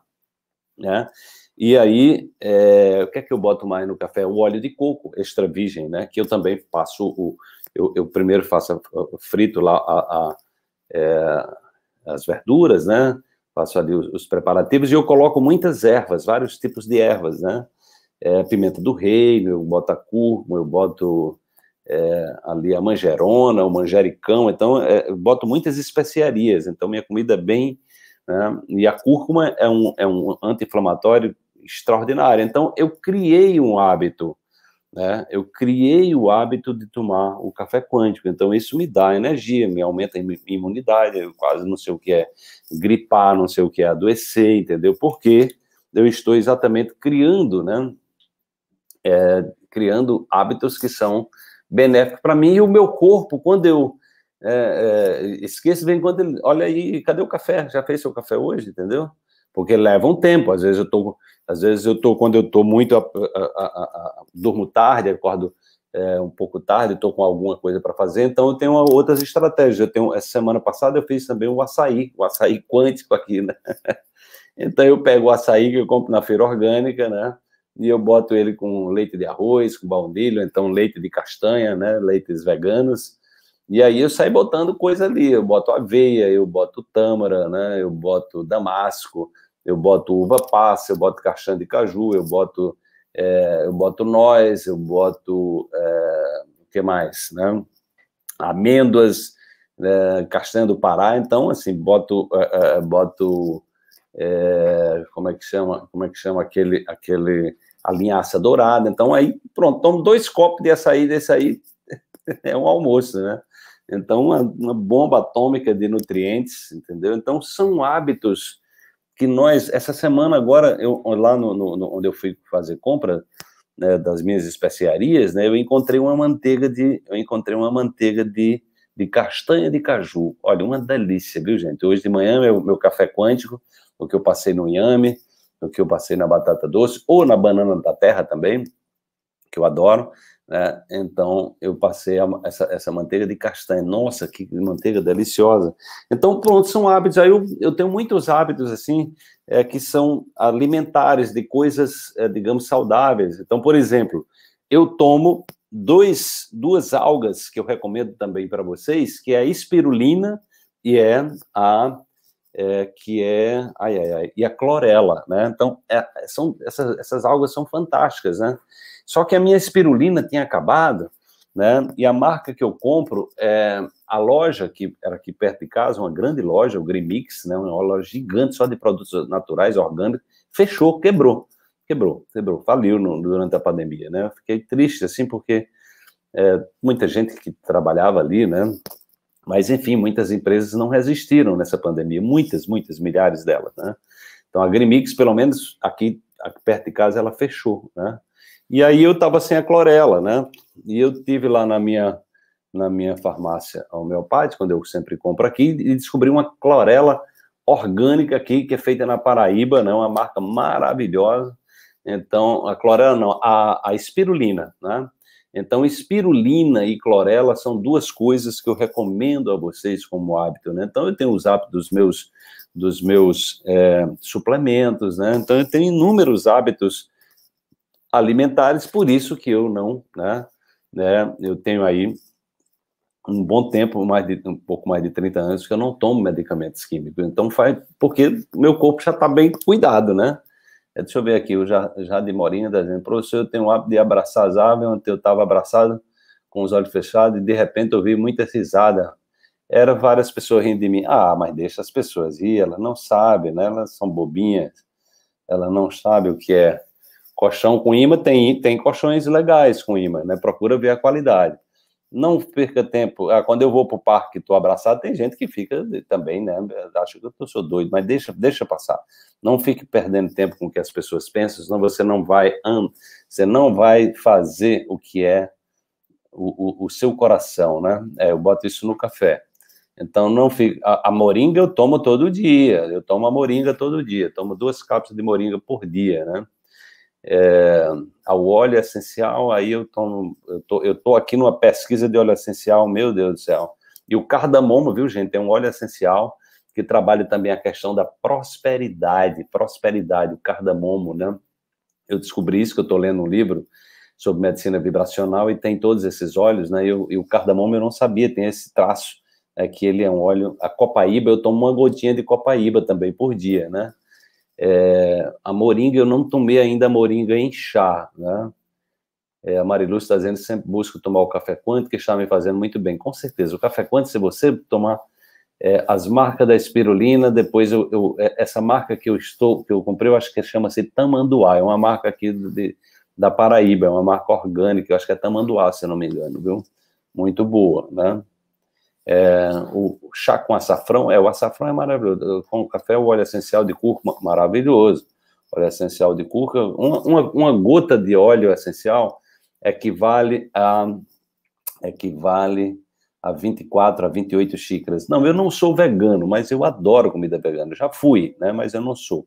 né, e aí, é, o que é que eu boto mais no café? O óleo de coco extra virgem, né? Que eu também passo o. Eu, eu primeiro faço frito lá a, a, é, as verduras, né? Faço ali os, os, preparativos e eu coloco muitas ervas, vários tipos de ervas, né? É, pimenta do reino, eu boto a cúrcuma, eu boto é, ali a manjerona, o manjericão, então é, eu boto muitas especiarias, então minha comida é bem. Né? E a cúrcuma é um, é um anti-inflamatório extraordinária. Então, eu criei um hábito, né? Eu criei o hábito de tomar o café quântico. Então, isso me dá energia, me aumenta a imunidade, eu quase não sei o que é gripar, não sei o que é adoecer, entendeu? Porque eu estou exatamente criando, né? É, criando hábitos que são benéficos para mim e o meu corpo, quando eu é, é, esqueço, vem quando ele, olha aí, cadê o café? Já fez seu café hoje, entendeu? porque leva um tempo. Às vezes eu tô, às vezes eu tô quando eu tô muito a, a, a, durmo tarde, acordo é, um pouco tarde, estou com alguma coisa para fazer, então eu tenho outras estratégias. Eu tenho essa semana passada eu fiz também o açaí, o açaí [laughs] quântico aqui, né? Então eu pego o açaí que eu compro na feira orgânica, né? E eu boto ele com leite de arroz, com baunilha, então leite de castanha, né? Leites veganos e aí eu saí botando coisa ali, eu boto aveia, eu boto tâmara, né? Eu boto damasco, eu boto uva passa, eu boto caixão de caju, eu boto é, eu boto nós, eu boto é, o que mais, né? Amêndoas, é, castanha do Pará, então assim boto é, é, boto é, como é que chama como é que chama aquele aquele a linhaça dourada, então aí pronto, tomo dois copos de açaí desse aí [laughs] é um almoço, né? Então, uma, uma bomba atômica de nutrientes, entendeu? Então, são hábitos que nós, essa semana agora, eu, lá no, no, onde eu fui fazer compra né, das minhas especiarias, né, eu encontrei uma manteiga de, eu encontrei uma manteiga de, de castanha de caju. Olha, uma delícia, viu, gente? Hoje de manhã, meu, meu café quântico, o que eu passei no inhame, o que eu passei na batata doce, ou na banana da terra também, que eu adoro. Né? Então eu passei a, essa, essa manteiga de castanha. Nossa, que manteiga deliciosa! Então, pronto, são hábitos. Aí eu, eu tenho muitos hábitos assim é, que são alimentares, de coisas, é, digamos, saudáveis. Então, por exemplo, eu tomo dois, duas algas que eu recomendo também para vocês, que é a espirulina e é a é, que é ai, ai, ai, e a clorela, né? Então é, são essas, essas algas são fantásticas, né? Só que a minha espirulina tinha acabado, né? E a marca que eu compro é a loja que era aqui perto de casa, uma grande loja, o Grimix, né? Uma loja gigante só de produtos naturais, orgânicos, fechou, quebrou, quebrou, quebrou, faliu no, durante a pandemia, né? fiquei triste assim porque é, muita gente que trabalhava ali, né? Mas enfim, muitas empresas não resistiram nessa pandemia, muitas, muitas, milhares delas, né? Então a Grimix, pelo menos aqui, aqui perto de casa, ela fechou, né? E aí eu estava sem a clorela, né? E eu tive lá na minha na minha farmácia homeopática, quando eu sempre compro aqui, e descobri uma clorela orgânica aqui, que é feita na Paraíba, né? Uma marca maravilhosa. Então, a clorela não, a, a espirulina, né? Então, espirulina e clorela são duas coisas que eu recomendo a vocês como hábito, né? Então, eu tenho os hábitos dos meus, dos meus é, suplementos, né? Então, eu tenho inúmeros hábitos alimentares, por isso que eu não, né, né eu tenho aí um bom tempo, mais de, um pouco mais de 30 anos, que eu não tomo medicamentos químicos. Então faz, porque meu corpo já está bem cuidado, né? É, deixa eu ver aqui, o de Morinha está dizendo, professor, eu tenho o hábito de abraçar as árvores, ontem eu estava abraçado com os olhos fechados e de repente eu vi muita risada. Era várias pessoas rindo de mim. Ah, mas deixa as pessoas rir, elas não sabem, né? Elas são bobinhas, elas não sabem o que é Colchão com imã tem, tem colchões legais com imã, né? Procura ver a qualidade. Não perca tempo. Ah, quando eu vou para o parque e estou abraçado, tem gente que fica também, né? Acho que eu sou doido, mas deixa, deixa passar. Não fique perdendo tempo com o que as pessoas pensam, senão você não vai, você não vai fazer o que é o, o, o seu coração, né? É, eu boto isso no café. Então não fica. A, a, moringa eu tomo todo dia. Eu tomo a moringa todo dia. Tomo duas cápsulas de moringa por dia, né? é, ao óleo é essencial, aí eu tô, eu, tô, eu tô aqui numa pesquisa de óleo essencial, meu Deus do céu. E o cardamomo, viu, gente, é um óleo essencial que trabalha também a questão da prosperidade, prosperidade, o cardamomo, né? Eu descobri isso que eu estou lendo um livro sobre medicina vibracional e tem todos esses óleos, né? Eu, e o cardamomo eu não sabia, tem esse traço, é que ele é um óleo, a copaíba, eu tomo uma gotinha de copaíba também por dia, né? É, a moringa, eu não tomei ainda a moringa em chá, né? É, a Mariluz está dizendo que sempre busco tomar o café quântico, que está me fazendo muito bem. Com certeza, o café quântico, se você tomar é, as marcas da espirulina, depois eu, eu, é, essa marca que eu estou, que eu comprei, eu acho que chama-se Tamanduá, é uma marca aqui de, da Paraíba, é uma marca orgânica, eu acho que é Tamanduá, se não me engano, viu? Muito boa, né? É, o chá com açafrão, é, o açafrão é maravilhoso. Com o café, o óleo essencial de cúrcuma, maravilhoso. Óleo essencial de cúrcuma, uma, uma, uma gota de óleo essencial equivale a, equivale a 24, a 28 xícaras. Não, eu não sou vegano, mas eu adoro comida vegana. já fui, né, mas eu não sou.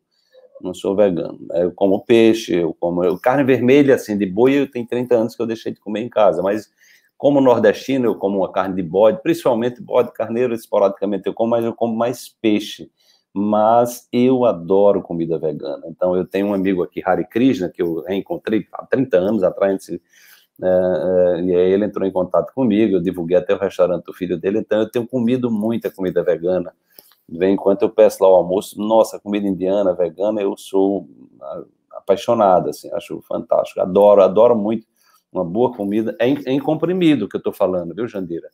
Não sou vegano. Eu como peixe, eu como carne vermelha, assim, de boi, eu tenho 30 anos que eu deixei de comer em casa, mas como nordestino, eu como uma carne de bode, principalmente bode, carneiro, esporadicamente eu como, mas eu como mais peixe. Mas eu adoro comida vegana. Então, eu tenho um amigo aqui, Hari Krishna, que eu reencontrei há 30 anos atrás, é, é, e aí ele entrou em contato comigo, eu divulguei até o restaurante do filho dele, então eu tenho comido muita comida vegana. De vez em quando eu peço lá o almoço, nossa, comida indiana, vegana, eu sou ah, apaixonado, assim, acho fantástico, adoro, adoro muito uma boa comida, é em, é em comprimido que eu estou falando, viu, Jandira?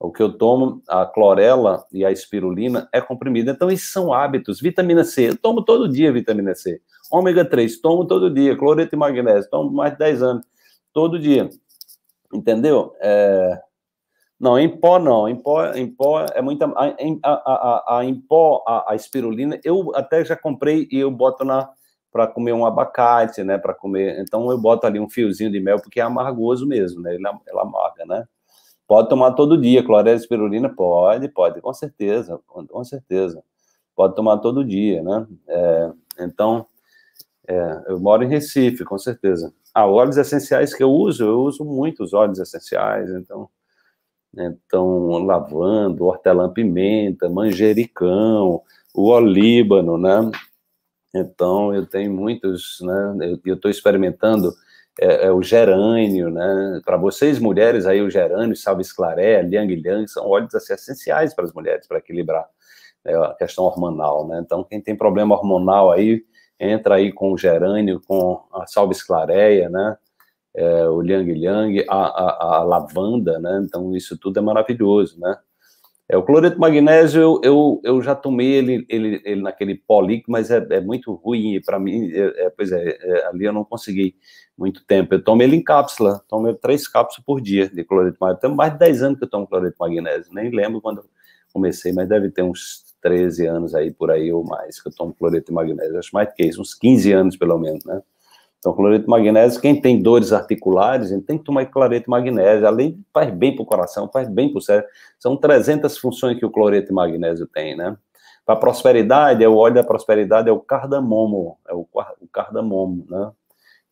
O que eu tomo, a clorela e a espirulina, é comprimido. Então, esses são hábitos. Vitamina C, eu tomo todo dia vitamina C. Ômega 3, tomo todo dia. Cloreto e magnésio, tomo mais de 10 anos, todo dia. Entendeu? É... Não, em pó não. Em pó, em pó é muita. A, a, a, a, em pó, a, a espirulina, eu até já comprei e eu boto na para comer um abacate, né? Para comer. Então eu boto ali um fiozinho de mel porque é amargoso mesmo, né? Ele, ela amarga, né? Pode tomar todo dia, clorela espirulina pode, pode, com certeza, com certeza. Pode tomar todo dia, né? É, então, é, eu moro em Recife, com certeza. Ah, óleos essenciais que eu uso, eu uso muitos óleos essenciais, então, então lavando, hortelã-pimenta, manjericão, o olíbano, né? Então, eu tenho muitos, né? Eu estou experimentando é, é, o gerânio, né? Para vocês, mulheres, aí o gerânio, salves claré, liang liang, são óleos assim, essenciais para as mulheres, para equilibrar né, a questão hormonal, né? Então, quem tem problema hormonal aí, entra aí com o gerânio, com a salves esclareia, né? É, o liang liang, a, a, a lavanda, né? Então, isso tudo é maravilhoso, né? É, o cloreto de magnésio, eu, eu, já tomei ele, ele, ele naquele pó líquido, mas é, é muito ruim para mim. É, é pois é, é, ali eu não consegui muito tempo. Eu tomo ele em cápsula, tomo três cápsulas por dia de cloreto de magnésio. Tem mais de 10 anos que eu tomo cloreto de magnésio, nem lembro quando comecei, mas deve ter uns 13 anos aí por aí ou mais que eu tomo cloreto de magnésio. Acho mais do que isso, uns 15 anos pelo menos, né? Então, cloreto de magnésio, quem tem dores articulares, tem que tomar cloreto de magnésio. Além, faz bem para o coração, faz bem para o cérebro. São 300 funções que o cloreto de magnésio tem, né? Para prosperidade, é o óleo da prosperidade, é o cardamomo, é o, o cardamomo, né?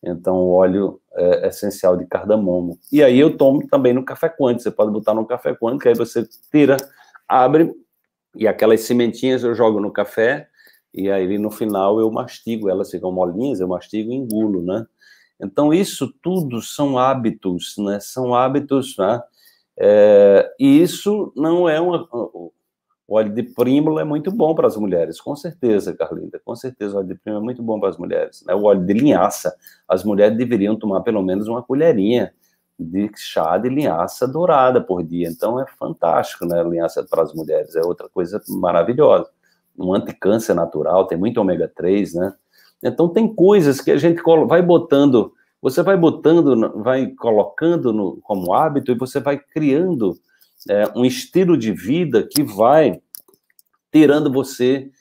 Então, o óleo é, essencial de cardamomo. E aí eu tomo também no café quântico, você pode botar no café quântico, aí você tira, abre, e aquelas sementinhas eu jogo no café, e aí no final eu mastigo, elas ficam molinhas, eu mastigo e engulo, né? Então isso tudo são hábitos, né? São hábitos, né? É, e isso não é uma... O óleo de prímula é muito bom para as mulheres, com certeza, Carlinda, com certeza o óleo de prímula é muito bom para as mulheres. Né? O óleo de linhaça, as mulheres deveriam tomar pelo menos uma colherinha de chá de linhaça dourada por dia. Então é fantástico, né? Linhaça para as mulheres é outra coisa maravilhosa um anticâncer natural, tem muito ômega 3, né? Então tem coisas que a gente vai botando, você vai botando, vai colocando no, como hábito e você vai criando é, um estilo de vida que vai tirando você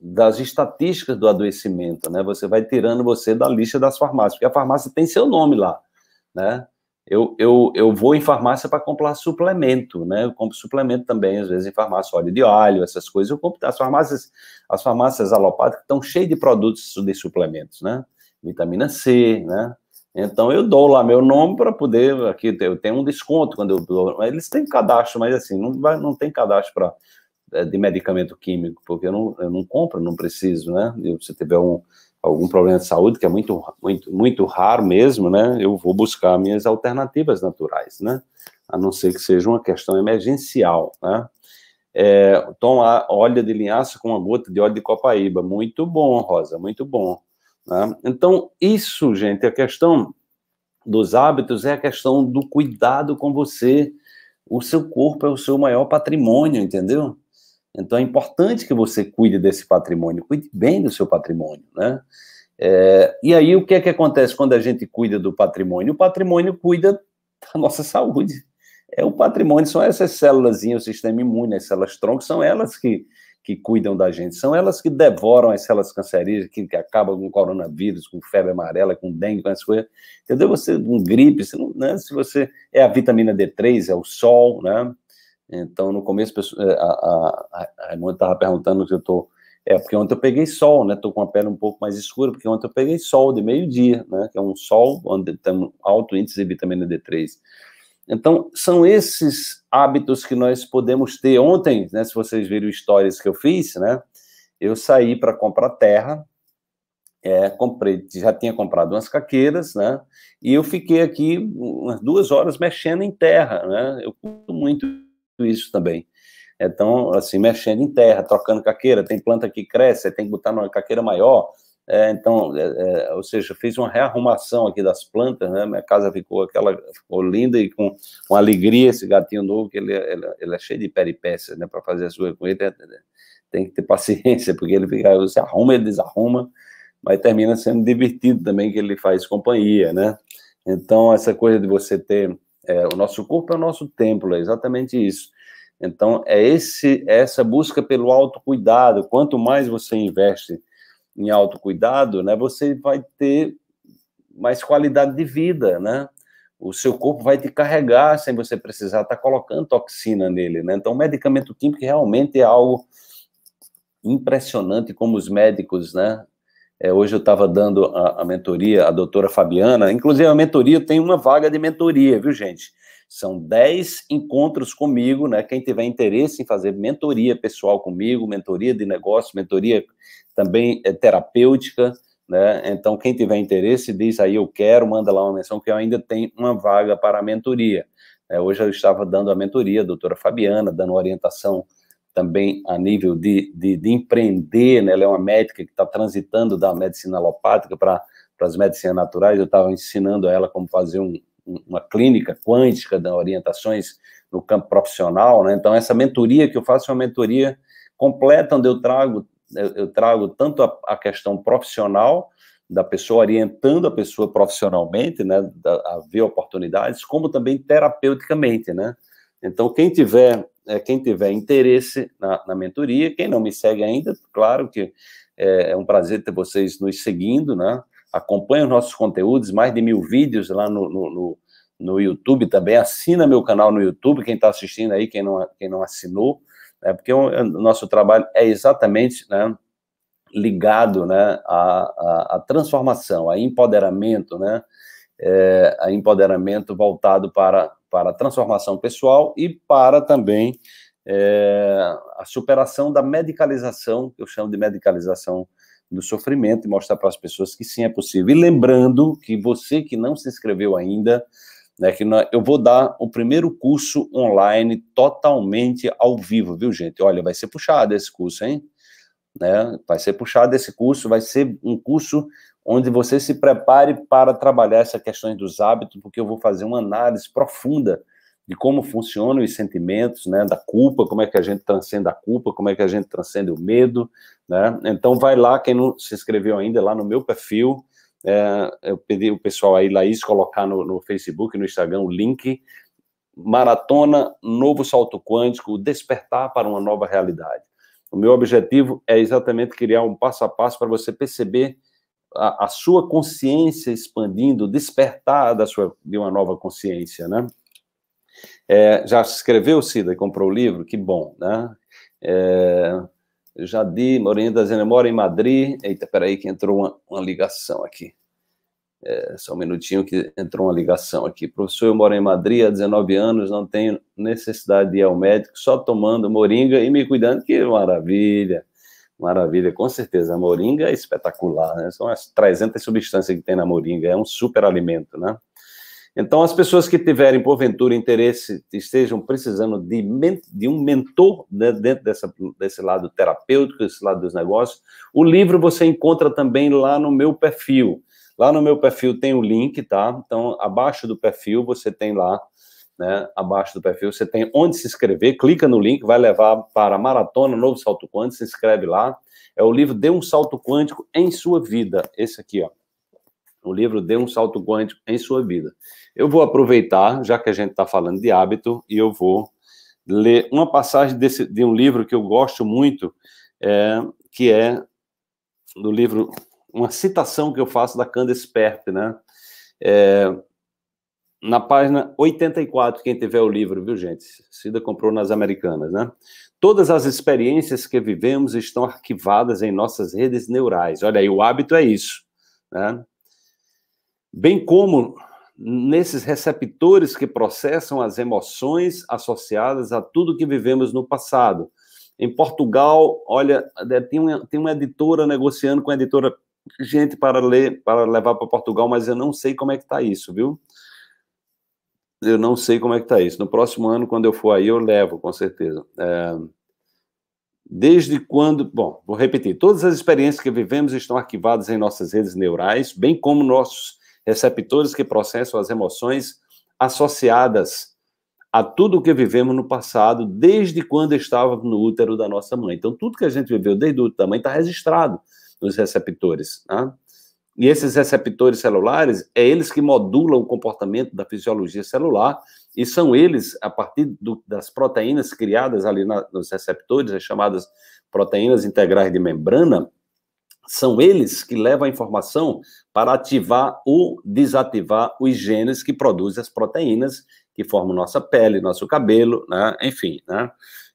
das estatísticas do adoecimento, né? Você vai tirando você da lista das farmácias, porque a farmácia tem seu nome lá, né? eu, eu, eu vou em farmácia para comprar suplemento, né? Eu compro suplemento também, às vezes, em farmácia, óleo de alho, essas coisas. Eu compro, as farmácias, as farmácias alopáticas estão cheias de produtos de suplementos, né? Vitamina C, né? Então eu dou lá meu nome para poder. Aqui eu tenho um desconto quando eu dou. Eles têm cadastro, mas assim, não, vai, não tem cadastro para eh, de medicamento químico, porque eu não, eu não compro, não preciso, né? se tiver um, algum problema de saúde, que é muito, muito, muito raro mesmo, né? Eu vou buscar minhas alternativas naturais, né? A não ser que seja uma questão emergencial, né? É, então, óleo de linhaça com uma gota de óleo de copaíba. Muito bom, Rosa, muito bom. Né? Então, isso, gente, a questão dos hábitos é a questão do cuidado com você. O seu corpo é o seu maior patrimônio, entendeu? Então é importante que você cuide desse patrimônio, cuide bem do seu patrimônio, né? É, e aí o que é que acontece quando a gente cuida do patrimônio? O patrimônio cuida da nossa saúde. É o patrimônio, são essas células, o sistema imune, as células tronco, são elas que, que cuidam da gente, são elas que devoram as células cancerígenas, que, que acabam com coronavírus, com febre amarela, com dengue, com essas coisas. Entendeu? Você, um gripe, você não, né? se você. É a vitamina D3, é o sol, né? Então, no começo, é, a, Raimundo estava perguntando que eu estou. É, porque ontem eu peguei sol, né? Estou com a pele um pouco mais escura, porque ontem eu peguei sol de meio-dia, né? Que é um sol onde tem alto índice de vitamina D3. Então, são esses hábitos que nós podemos ter. Ontem, né, se vocês viram histórias que eu fiz, né? Eu saí para comprar terra, é, comprei, já tinha comprado umas caqueiras, né? E eu fiquei aqui umas duas horas mexendo em terra, né? Eu curto muito isso também. Então, assim, mexendo em terra, trocando caqueira, tem planta que cresce, tem que botar numa caqueira maior. É, então, é, é, ou seja, fiz uma rearrumação aqui das plantas, né? Minha casa ficou aquela, ficou linda e com, com alegria esse gatinho novo, que ele, é, ele, é, ele é cheio de peripécias, né? Para fazer as coisas com ele, tem que ter paciência, porque ele fica, você arruma, ele desarruma, mas termina sendo divertido também, que ele faz companhia, né? Então, essa coisa de você ter é, o nosso corpo é o nosso templo, é exatamente isso. Então, é esse é essa busca pelo autocuidado. Quanto mais você investe em autocuidado, né, você vai ter mais qualidade de vida, né? O seu corpo vai te carregar sem você precisar estar tá colocando toxina nele, né? Então, medicamento químico realmente é algo impressionante como os médicos, né, é, hoje eu estava dando a, a, mentoria à doutora Fabiana, inclusive a mentoria tem uma vaga de mentoria, viu, gente? São 10 encontros comigo, né? Quem tiver interesse em fazer mentoria pessoal comigo, mentoria de negócio, mentoria também é, terapêutica, né? Então, quem tiver interesse, diz aí eu quero, manda lá uma menção, que eu ainda tenho uma vaga para a mentoria. É, hoje eu estava dando a mentoria, a doutora Fabiana, dando orientação também a nível de, de, de empreender, né? ela é uma médica que está transitando da medicina alopática para as medicinas naturais, eu estava ensinando a ela como fazer um, uma clínica quântica, de orientações no campo profissional, né? então essa mentoria que eu faço é uma mentoria completa, onde eu trago, eu, eu trago tanto a, a questão profissional, da pessoa, orientando a pessoa profissionalmente, né, a ver oportunidades, como também terapeuticamente, né. Então, quem tiver é, quem tiver interesse na, na mentoria, quem não me segue ainda, claro que é, é um prazer ter vocês nos seguindo, né? Acompanhe os nossos conteúdos, mais de mil vídeos lá no, no, no, no YouTube também. Assina meu canal no YouTube, quem está assistindo aí, quem não, quem não assinou, né? porque o, o nosso trabalho é exatamente né, ligado né, à, à, à transformação, a empoderamento, né? é, empoderamento voltado para, para a transformação pessoal e para também é, a superação da medicalização, que eu chamo de medicalização do sofrimento, e mostrar para as pessoas que sim é possível. E lembrando que você que não se inscreveu ainda, né, que eu vou dar o primeiro curso online totalmente ao vivo, viu, gente? Olha, vai ser puxado esse curso, hein? Né? Vai ser puxado esse curso, vai ser um curso onde você se prepare para trabalhar essa questão dos hábitos, porque eu vou fazer uma análise profunda de como funcionam os sentimentos, né, da culpa, como é que a gente transcende a culpa, como é que a gente transcende o medo, né? Então vai lá, quem não se inscreveu ainda, lá no meu perfil, é, eu pedi o pessoal aí, Laís, colocar no, no Facebook, no Instagram, o link, Maratona Novo Salto Quântico, Despertar para uma Nova Realidade. O meu objetivo é exatamente criar um passo a passo para você perceber a, a, sua consciência expandindo, despertar da sua, de uma nova consciência, né? É, já escreveu, Cida, e comprou o livro? Que bom, né? É, Jadi Moreira dizendo, mora em Madrid. Eita, peraí que entrou uma, uma ligação aqui. É, só um minutinho que entrou uma ligação aqui. Professor, eu moro em Madrid há 19 anos, não tenho necessidade de ir ao médico, só tomando moringa e me cuidando. Que maravilha! Maravilha, com certeza. A moringa é espetacular, né? São as 300 substâncias que tem na moringa, é um super alimento, né? Então, as pessoas que tiverem, porventura, interesse, estejam precisando de, de um mentor né, dentro dessa, desse lado terapêutico, desse lado dos negócios, o livro você encontra também lá no meu perfil. Lá no meu perfil tem o link, tá? Então, abaixo do perfil você tem lá né, abaixo do perfil, você tem onde se inscrever, clica no link, vai levar para a Maratona Novo Salto Quântico, se inscreve lá. É o livro Dê um Salto Quântico em Sua Vida, esse aqui, ó. O livro Dê um Salto Quântico em Sua Vida. Eu vou aproveitar, já que a gente está falando de hábito, e eu vou ler uma passagem desse, de um livro que eu gosto muito, é, que é do livro, uma citação que eu faço da Candace Perp, né? É, na página 84, quem tiver o livro, viu, gente? Cida comprou nas Americanas, né? Todas as experiências que vivemos estão arquivadas em nossas redes neurais. Olha aí, o hábito é isso, né? Bem como nesses receptores que processam as emoções associadas a tudo que vivemos no passado. Em Portugal, olha, é, tem uma, tem uma editora negociando com a editora gente para ler, para levar para Portugal, mas eu não sei como é que está isso, viu? eu não sei como é que está isso. No próximo ano, quando eu for aí, eu levo, com certeza. É... Desde quando. Bom, vou repetir. Todas as experiências que vivemos estão arquivadas em nossas redes neurais, bem como nossos receptores que processam as emoções associadas a tudo o que vivemos no passado, desde quando estava no útero da nossa mãe. Então, tudo que a gente viveu desde o útero da mãe está registrado nos receptores. Né? E esses receptores celulares, é eles que modulam o comportamento da fisiologia celular, e são eles, a partir do, das proteínas criadas ali na, nos receptores, as chamadas proteínas integrais de membrana, são eles que levam a informação para ativar ou desativar os genes que produzem as proteínas que formam nossa pele, nosso cabelo, né? enfim, né?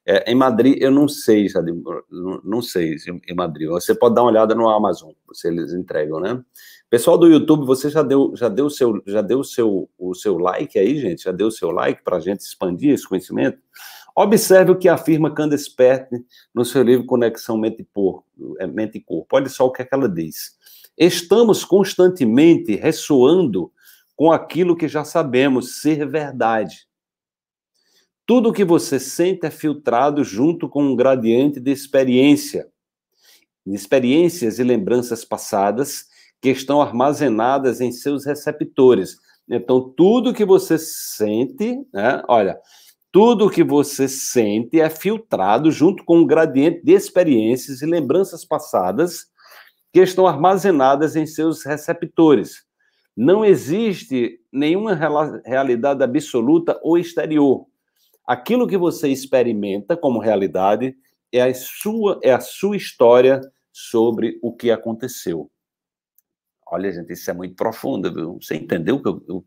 É, em Madrid, eu não sei, sabe? Não, não sei em Madrid. Você pode dar uma olhada no Amazon, se eles entregam, né? Pessoal do YouTube, você já deu, já deu seu, já deu seu, o seu like aí, gente? Já deu o seu like para a gente expandir esse conhecimento? Observe o que afirma Candace Pert no seu livro Conexão Mente e Corpo. É, Mente e Corpo. Olha só o que, é que ela diz. Estamos constantemente ressoando com aquilo que já sabemos ser verdade. Tudo o que você sente é filtrado junto com um gradiente de experiência, de experiências e lembranças passadas que estão armazenadas em seus receptores. Então, tudo que você sente, né? olha, tudo que você sente é filtrado junto com um gradiente de experiências e lembranças passadas que estão armazenadas em seus receptores. Não existe nenhuma realidade absoluta ou exterior. Aquilo que você experimenta como realidade é a sua, é a sua história sobre o que aconteceu. Olha, gente, isso é muito profundo, viu? Você entendeu,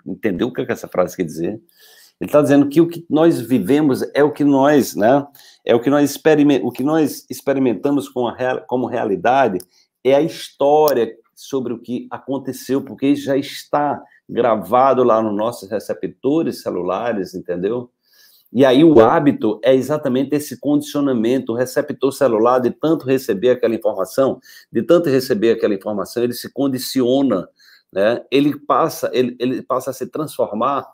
entendeu o que essa frase quer dizer? Ele está dizendo que o que nós vivemos é o que nós, né? É o que nós, experiment, o que nós experimentamos com a, como realidade é a história sobre o que aconteceu, porque já está gravado lá nos nossos receptores celulares, entendeu? E aí o hábito é exatamente esse condicionamento, o receptor celular de tanto receber aquela informação, de tanto receber aquela informação, ele se condiciona, né? Ele passa, ele, ele passa a se transformar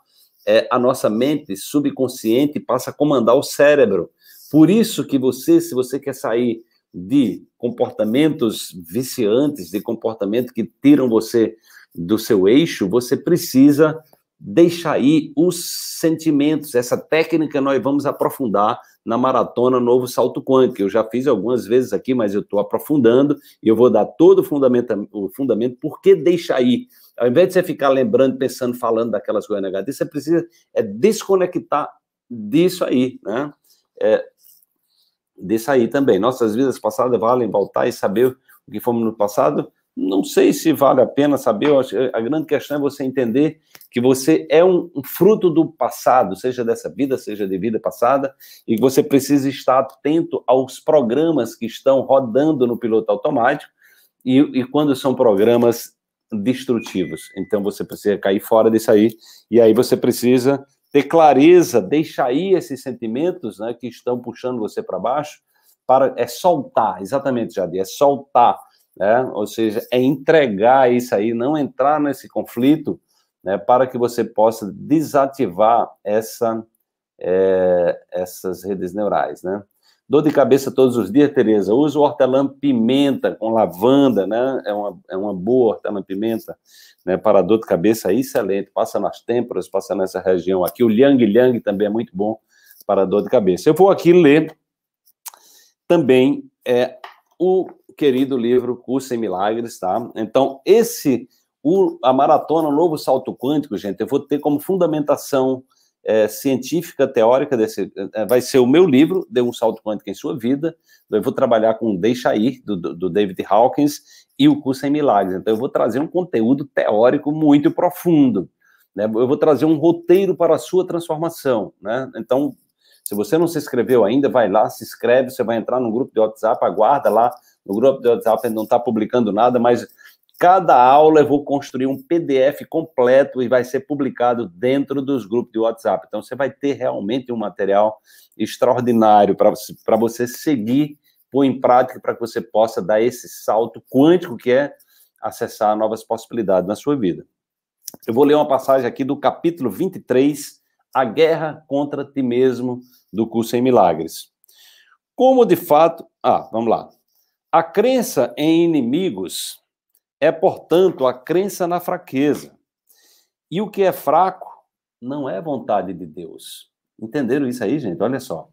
é, a nossa mente subconsciente passa a comandar o cérebro. Por isso que você, se você quer sair de comportamentos viciantes, de comportamentos que tiram você do seu eixo, você precisa deixa aí os sentimentos. Essa técnica nós vamos aprofundar na maratona Novo Salto Quântico. Eu já fiz algumas vezes aqui, mas eu estou aprofundando e eu vou dar todo o fundamento, o fundamento por que deixa aí. Ao invés de você ficar lembrando, pensando, falando daquelas coisas negativas, você precisa é desconectar disso aí, né? É, aí também. Nossas vidas passadas valem voltar e saber o que fomos no passado não sei se vale a pena saber, a grande questão é você entender que você é um, fruto do passado, seja dessa vida, seja de vida passada, e que você precisa estar atento aos programas que estão rodando no piloto automático, e, e quando são programas destrutivos. Então você precisa cair fora disso aí, e aí você precisa ter clareza, deixar aí esses sentimentos né, que estão puxando você para baixo, para é soltar, exatamente, Jadir, é soltar né? ou seja, é entregar isso aí, não entrar nesse conflito, né? para que você possa desativar essa, é, essas redes neurais, né? Dor de cabeça todos os dias, Tereza. Usa hortelã-pimenta com lavanda, né? É uma, é uma boa hortelã-pimenta né? para dor de cabeça, excelente. Passa nas têmporas, passa nessa região aqui. O liang-liang também é muito bom para dor de cabeça. Eu vou aqui ler também é, o querido livro Curso em Milagres, tá? Então, esse, o, a maratona, o novo salto quântico, gente, eu vou ter como fundamentação é, científica, teórica, desse, é, vai ser o meu livro, de um Salto Quântico em Sua Vida, eu vou trabalhar com Deixa Ir, do, do David Hawkins, e o Curso em Milagres. Então, eu vou trazer um conteúdo teórico muito profundo, né? Eu vou trazer um roteiro para a sua transformação, né? Então, se você não se inscreveu ainda, vai lá, se inscreve, você vai entrar no grupo de WhatsApp, aguarda lá no grupo de WhatsApp não está publicando nada, mas cada aula eu vou construir um PDF completo e vai ser publicado dentro dos grupos de WhatsApp. Então você vai ter realmente um material extraordinário para você seguir, pôr em prática, para que você possa dar esse salto quântico que é acessar novas possibilidades na sua vida. Eu vou ler uma passagem aqui do capítulo 23, A Guerra contra Ti Mesmo, do Curso em Milagres. Como de fato. Ah, vamos lá. A crença em inimigos é, portanto, a crença na fraqueza. E o que é fraco não é vontade de Deus. Entenderam isso aí, gente? Olha só.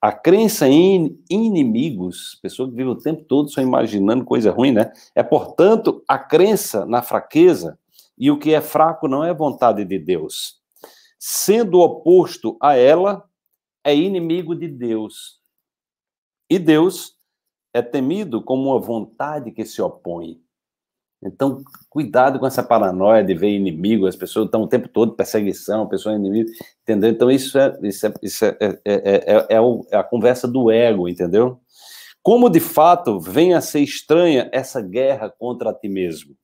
A crença em inimigos, pessoa que vive o tempo todo só imaginando coisa ruim, né? É, portanto, a crença na fraqueza e o que é fraco não é vontade de Deus. Sendo oposto a ela, é inimigo de Deus. E Deus é temido como uma vontade que se opõe. Então, cuidado com essa paranoia de ver inimigo, as pessoas estão o tempo todo perseguição, pessoa é inimigo, entendeu? Então, isso é, isso é, isso é, é, é, a conversa do ego, entendeu? Como de fato vem a ser estranha essa guerra contra ti mesmo?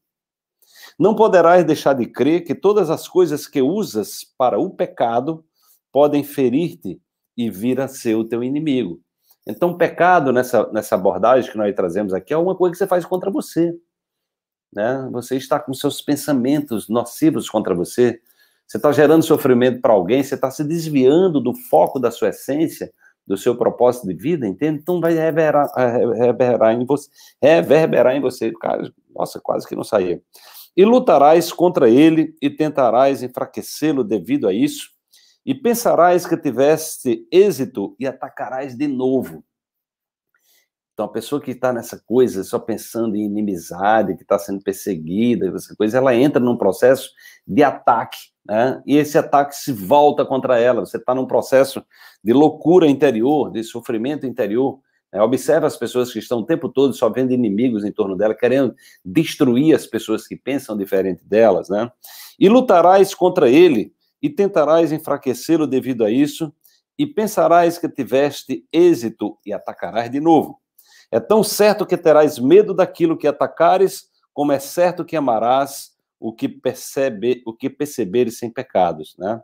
Não poderás deixar de crer que todas as coisas que usas para o pecado podem ferir-te e vir a ser o teu inimigo. Então, o pecado nessa, nessa abordagem que nós trazemos aqui é uma coisa que você faz contra você. Né? Você está com seus pensamentos nocivos contra você, você está gerando sofrimento para alguém, você está se desviando do foco da sua essência, do seu propósito de vida, entende? Então vai reverberar, é, reverberar em você, reverberar em você. Cara, nossa, quase que não saiu. E lutarás contra ele e tentarás enfraquecê-lo devido a isso, e pensarás que tiveste êxito e atacarás de novo. Então, a pessoa que está nessa coisa, só pensando em inimizade, que está sendo perseguida, essa coisa, ela entra num processo de ataque, né? E esse ataque se volta contra ela. Você está num processo de loucura interior, de sofrimento interior. Né? Observe as pessoas que estão o tempo todo só vendo inimigos em torno dela, querendo destruir as pessoas que pensam diferente delas, né? E lutarás contra ele e tentarás enfraquecê-lo devido a isso, e pensarás que tiveste êxito e atacarás de novo. É tão certo que terás medo daquilo que atacares, como é certo que amarás o que percebe, o que perceberes sem pecados, né?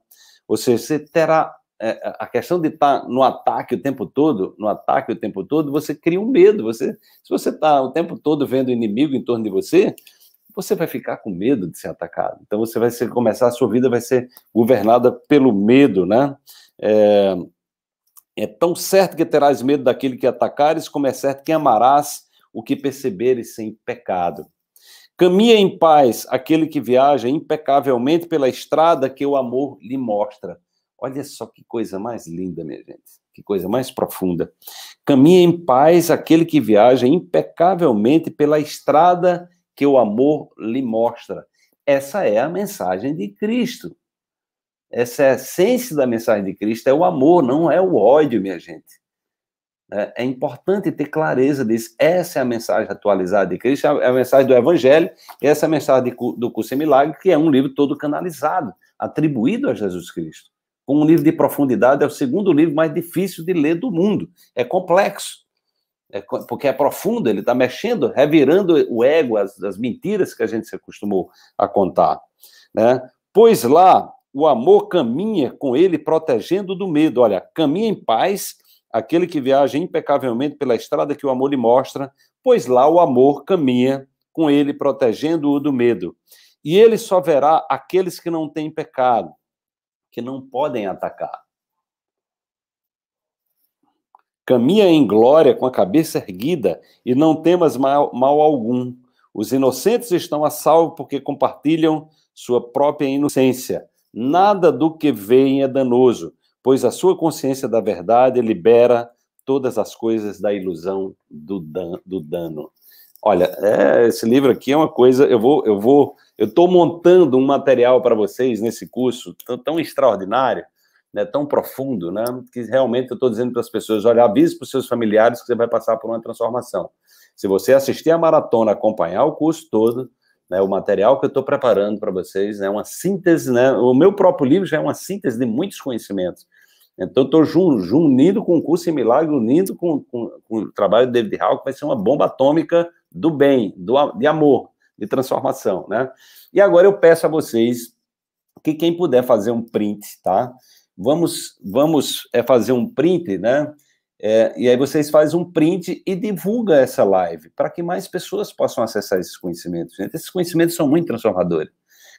Ou seja, você terá é, a questão de estar tá no ataque o tempo todo, no ataque o tempo todo, você cria um medo. Você, se você está o tempo todo vendo o inimigo em torno de você, você vai ficar com medo de ser atacado. Então você vai ser, começar, a sua vida vai ser governada pelo medo, né? É, é tão certo que terás medo daquele que atacares, como é certo que amarás o que perceberes sem pecado. Caminha em paz aquele que viaja impecavelmente pela estrada que o amor lhe mostra. Olha só que coisa mais linda, minha gente. Que coisa mais profunda. Caminha em paz aquele que viaja impecavelmente pela estrada que o amor lhe mostra. Essa é a mensagem de Cristo. Essa é a essência da mensagem de Cristo é o amor, não é o ódio, minha gente. É, é importante ter clareza disso. Essa é a mensagem atualizada de Cristo, é a mensagem do Evangelho, e essa é a mensagem do Curso em Milagre, que é um livro todo canalizado, atribuído a Jesus Cristo. Como um livro de profundidade, é o segundo livro mais difícil de ler do mundo. É complexo é, porque é profunda, ele está mexendo, revirando o ego, as, as mentiras que a gente se acostumou a contar. Né? Pois lá, o amor caminha com ele, protegendo do medo. Olha, caminha em paz aquele que viaja impecavelmente pela estrada que o amor lhe mostra, pois lá o amor caminha com ele, protegendo-o do medo. E ele só verá aqueles que não têm pecado, que não podem atacar. Caminha em glória com a cabeça erguida e não temas mal, mal algum. Os inocentes estão a salvo porque compartilham sua própria inocência. Nada do que veem é danoso, pois a sua consciência da verdade libera todas as coisas da ilusão do, dan do dano. Olha, é, esse livro aqui é uma coisa. Eu vou, eu vou, eu estou montando um material para vocês nesse curso tão, tão extraordinário né, tão profundo, né, que realmente eu estou dizendo para as pessoas, olha, avise para os seus familiares que você vai passar por uma transformação. Se você assistir a maratona, acompanhar o curso todo, né, o material que eu estou preparando para vocês, é né, uma síntese, né, o meu próprio livro já é uma síntese de muitos conhecimentos. Então, estou unindo com o curso em milagre, unindo com, com, com, o trabalho do David Hall, que vai ser uma bomba atômica do bem, do, de amor, de transformação, né? E agora eu peço a vocês que quem puder fazer um print, tá? vamos, vamos é, fazer um print, né? É, e aí vocês fazem um print e divulga essa live para que mais pessoas possam acessar esses conhecimentos. Gente. Esses conhecimentos são muito transformadores.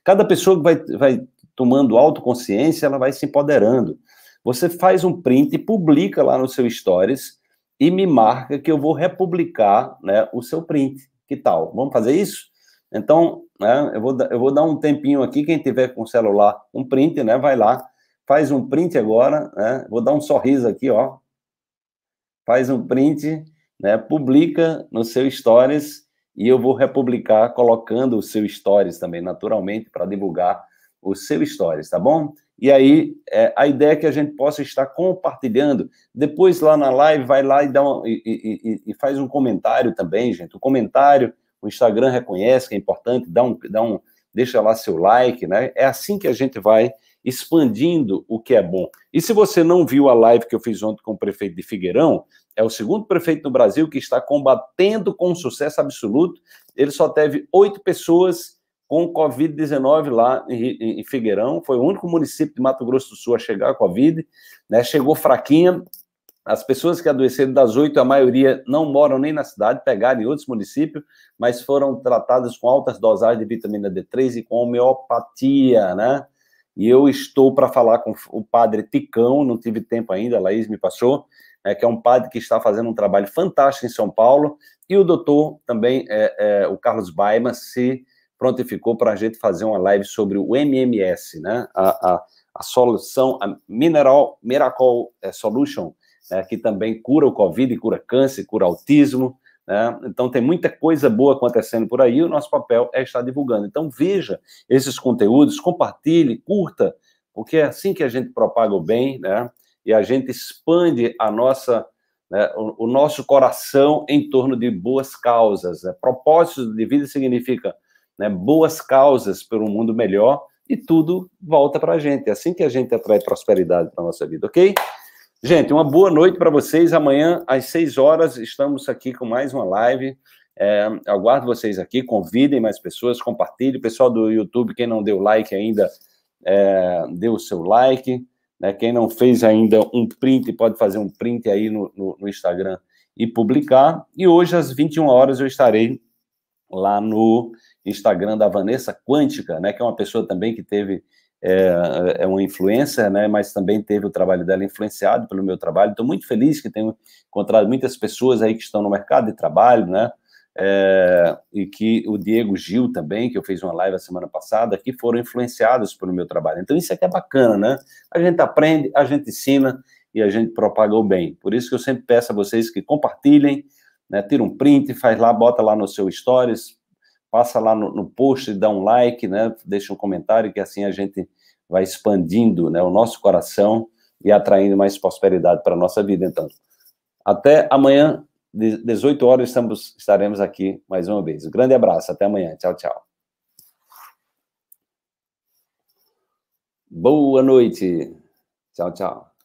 Cada pessoa que vai, vai tomando autoconsciência, ela vai se empoderando. Você faz um print, publica lá no seu Stories e me marca que eu vou republicar né, o seu print. Que tal? Vamos fazer isso? Então, né, eu, vou, eu vou dar um tempinho aqui. Quem tiver com o celular um print, né, vai lá faz um print agora, né? Vou dar um sorriso aqui, ó. Faz um print, né? Publica no seu stories e eu vou republicar colocando o seu stories também, naturalmente, para divulgar o seu stories, tá bom? E aí, é, a ideia é que a gente possa estar compartilhando. Depois, lá na live, vai lá e, dá e, e, e faz um comentário também, gente. O comentário, o Instagram reconhece que é importante, dá um, dá um, deixa lá seu like, né? É assim que a gente vai expandindo o que é bom. E se você não viu a live que eu fiz ontem com o prefeito de Figueirão, é o segundo prefeito no Brasil que está combatendo com sucesso absoluto. Ele só teve oito pessoas com Covid-19 lá em, Figueirão. Foi o único município de Mato Grosso do Sul a chegar a Covid. Né? Chegou fraquinha. As pessoas que adoeceram das oito, a maioria não moram nem na cidade, pegaram em outros municípios, mas foram tratadas com altas dosagens de vitamina D3 e com homeopatia, né? e eu estou para falar com o padre Ticão, não tive tempo ainda, a Laís me passou, é, que é um padre que está fazendo um trabalho fantástico em São Paulo, e o doutor também, é, é, o Carlos Baima, se prontificou para a gente fazer uma live sobre o MMS, né? A, a, a solução, a Mineral Miracle é, Solution, né, que também cura o Covid, cura câncer, cura autismo, né? Então, tem muita coisa boa acontecendo por aí, o nosso papel é estar divulgando. Então, veja esses conteúdos, compartilhe, curta, porque é assim que a gente propaga o bem, né? E a gente expande a nossa, né, o, o, nosso coração em torno de boas causas. Né? Propósito de vida significa né, boas causas para um mundo melhor, e tudo volta para a gente. É assim que a gente atrai prosperidade para a nossa vida, ok? Gente, uma boa noite para vocês. Amanhã, às 6 horas, estamos aqui com mais uma live. É, aguardo vocês aqui, convidem mais pessoas, compartilhem. Pessoal do YouTube, quem não deu like ainda, é, dê o seu like. Né? Quem não fez ainda um print, pode fazer um print aí no, no, no Instagram e publicar. E hoje, às 21 horas, eu estarei lá no Instagram da Vanessa Quântica, né? que é uma pessoa também que teve é, é, é uma influência, né? Mas também teve o trabalho dela influenciado pelo meu trabalho. Estou muito feliz que tenho encontrado muitas pessoas aí que estão no mercado de trabalho, né? É, e que o Diego Gil também, que eu fiz uma live a semana passada, que foram influenciados pelo meu trabalho. Então isso é é bacana, né? A gente aprende, a gente ensina e a gente propaga o bem. Por isso que eu sempre peço a vocês que compartilhem, né? Tira um print, faz lá, bota lá no seu stories, passa lá no, no post, dá um like, né? Deixa um comentário, que assim a gente vai expandindo né, o nosso coração e atraindo mais prosperidade para a nossa vida. Então, até amanhã, 18 horas, estamos, estaremos aqui mais uma vez. Um grande abraço, até amanhã. Tchau, tchau. Boa noite. Tchau, tchau.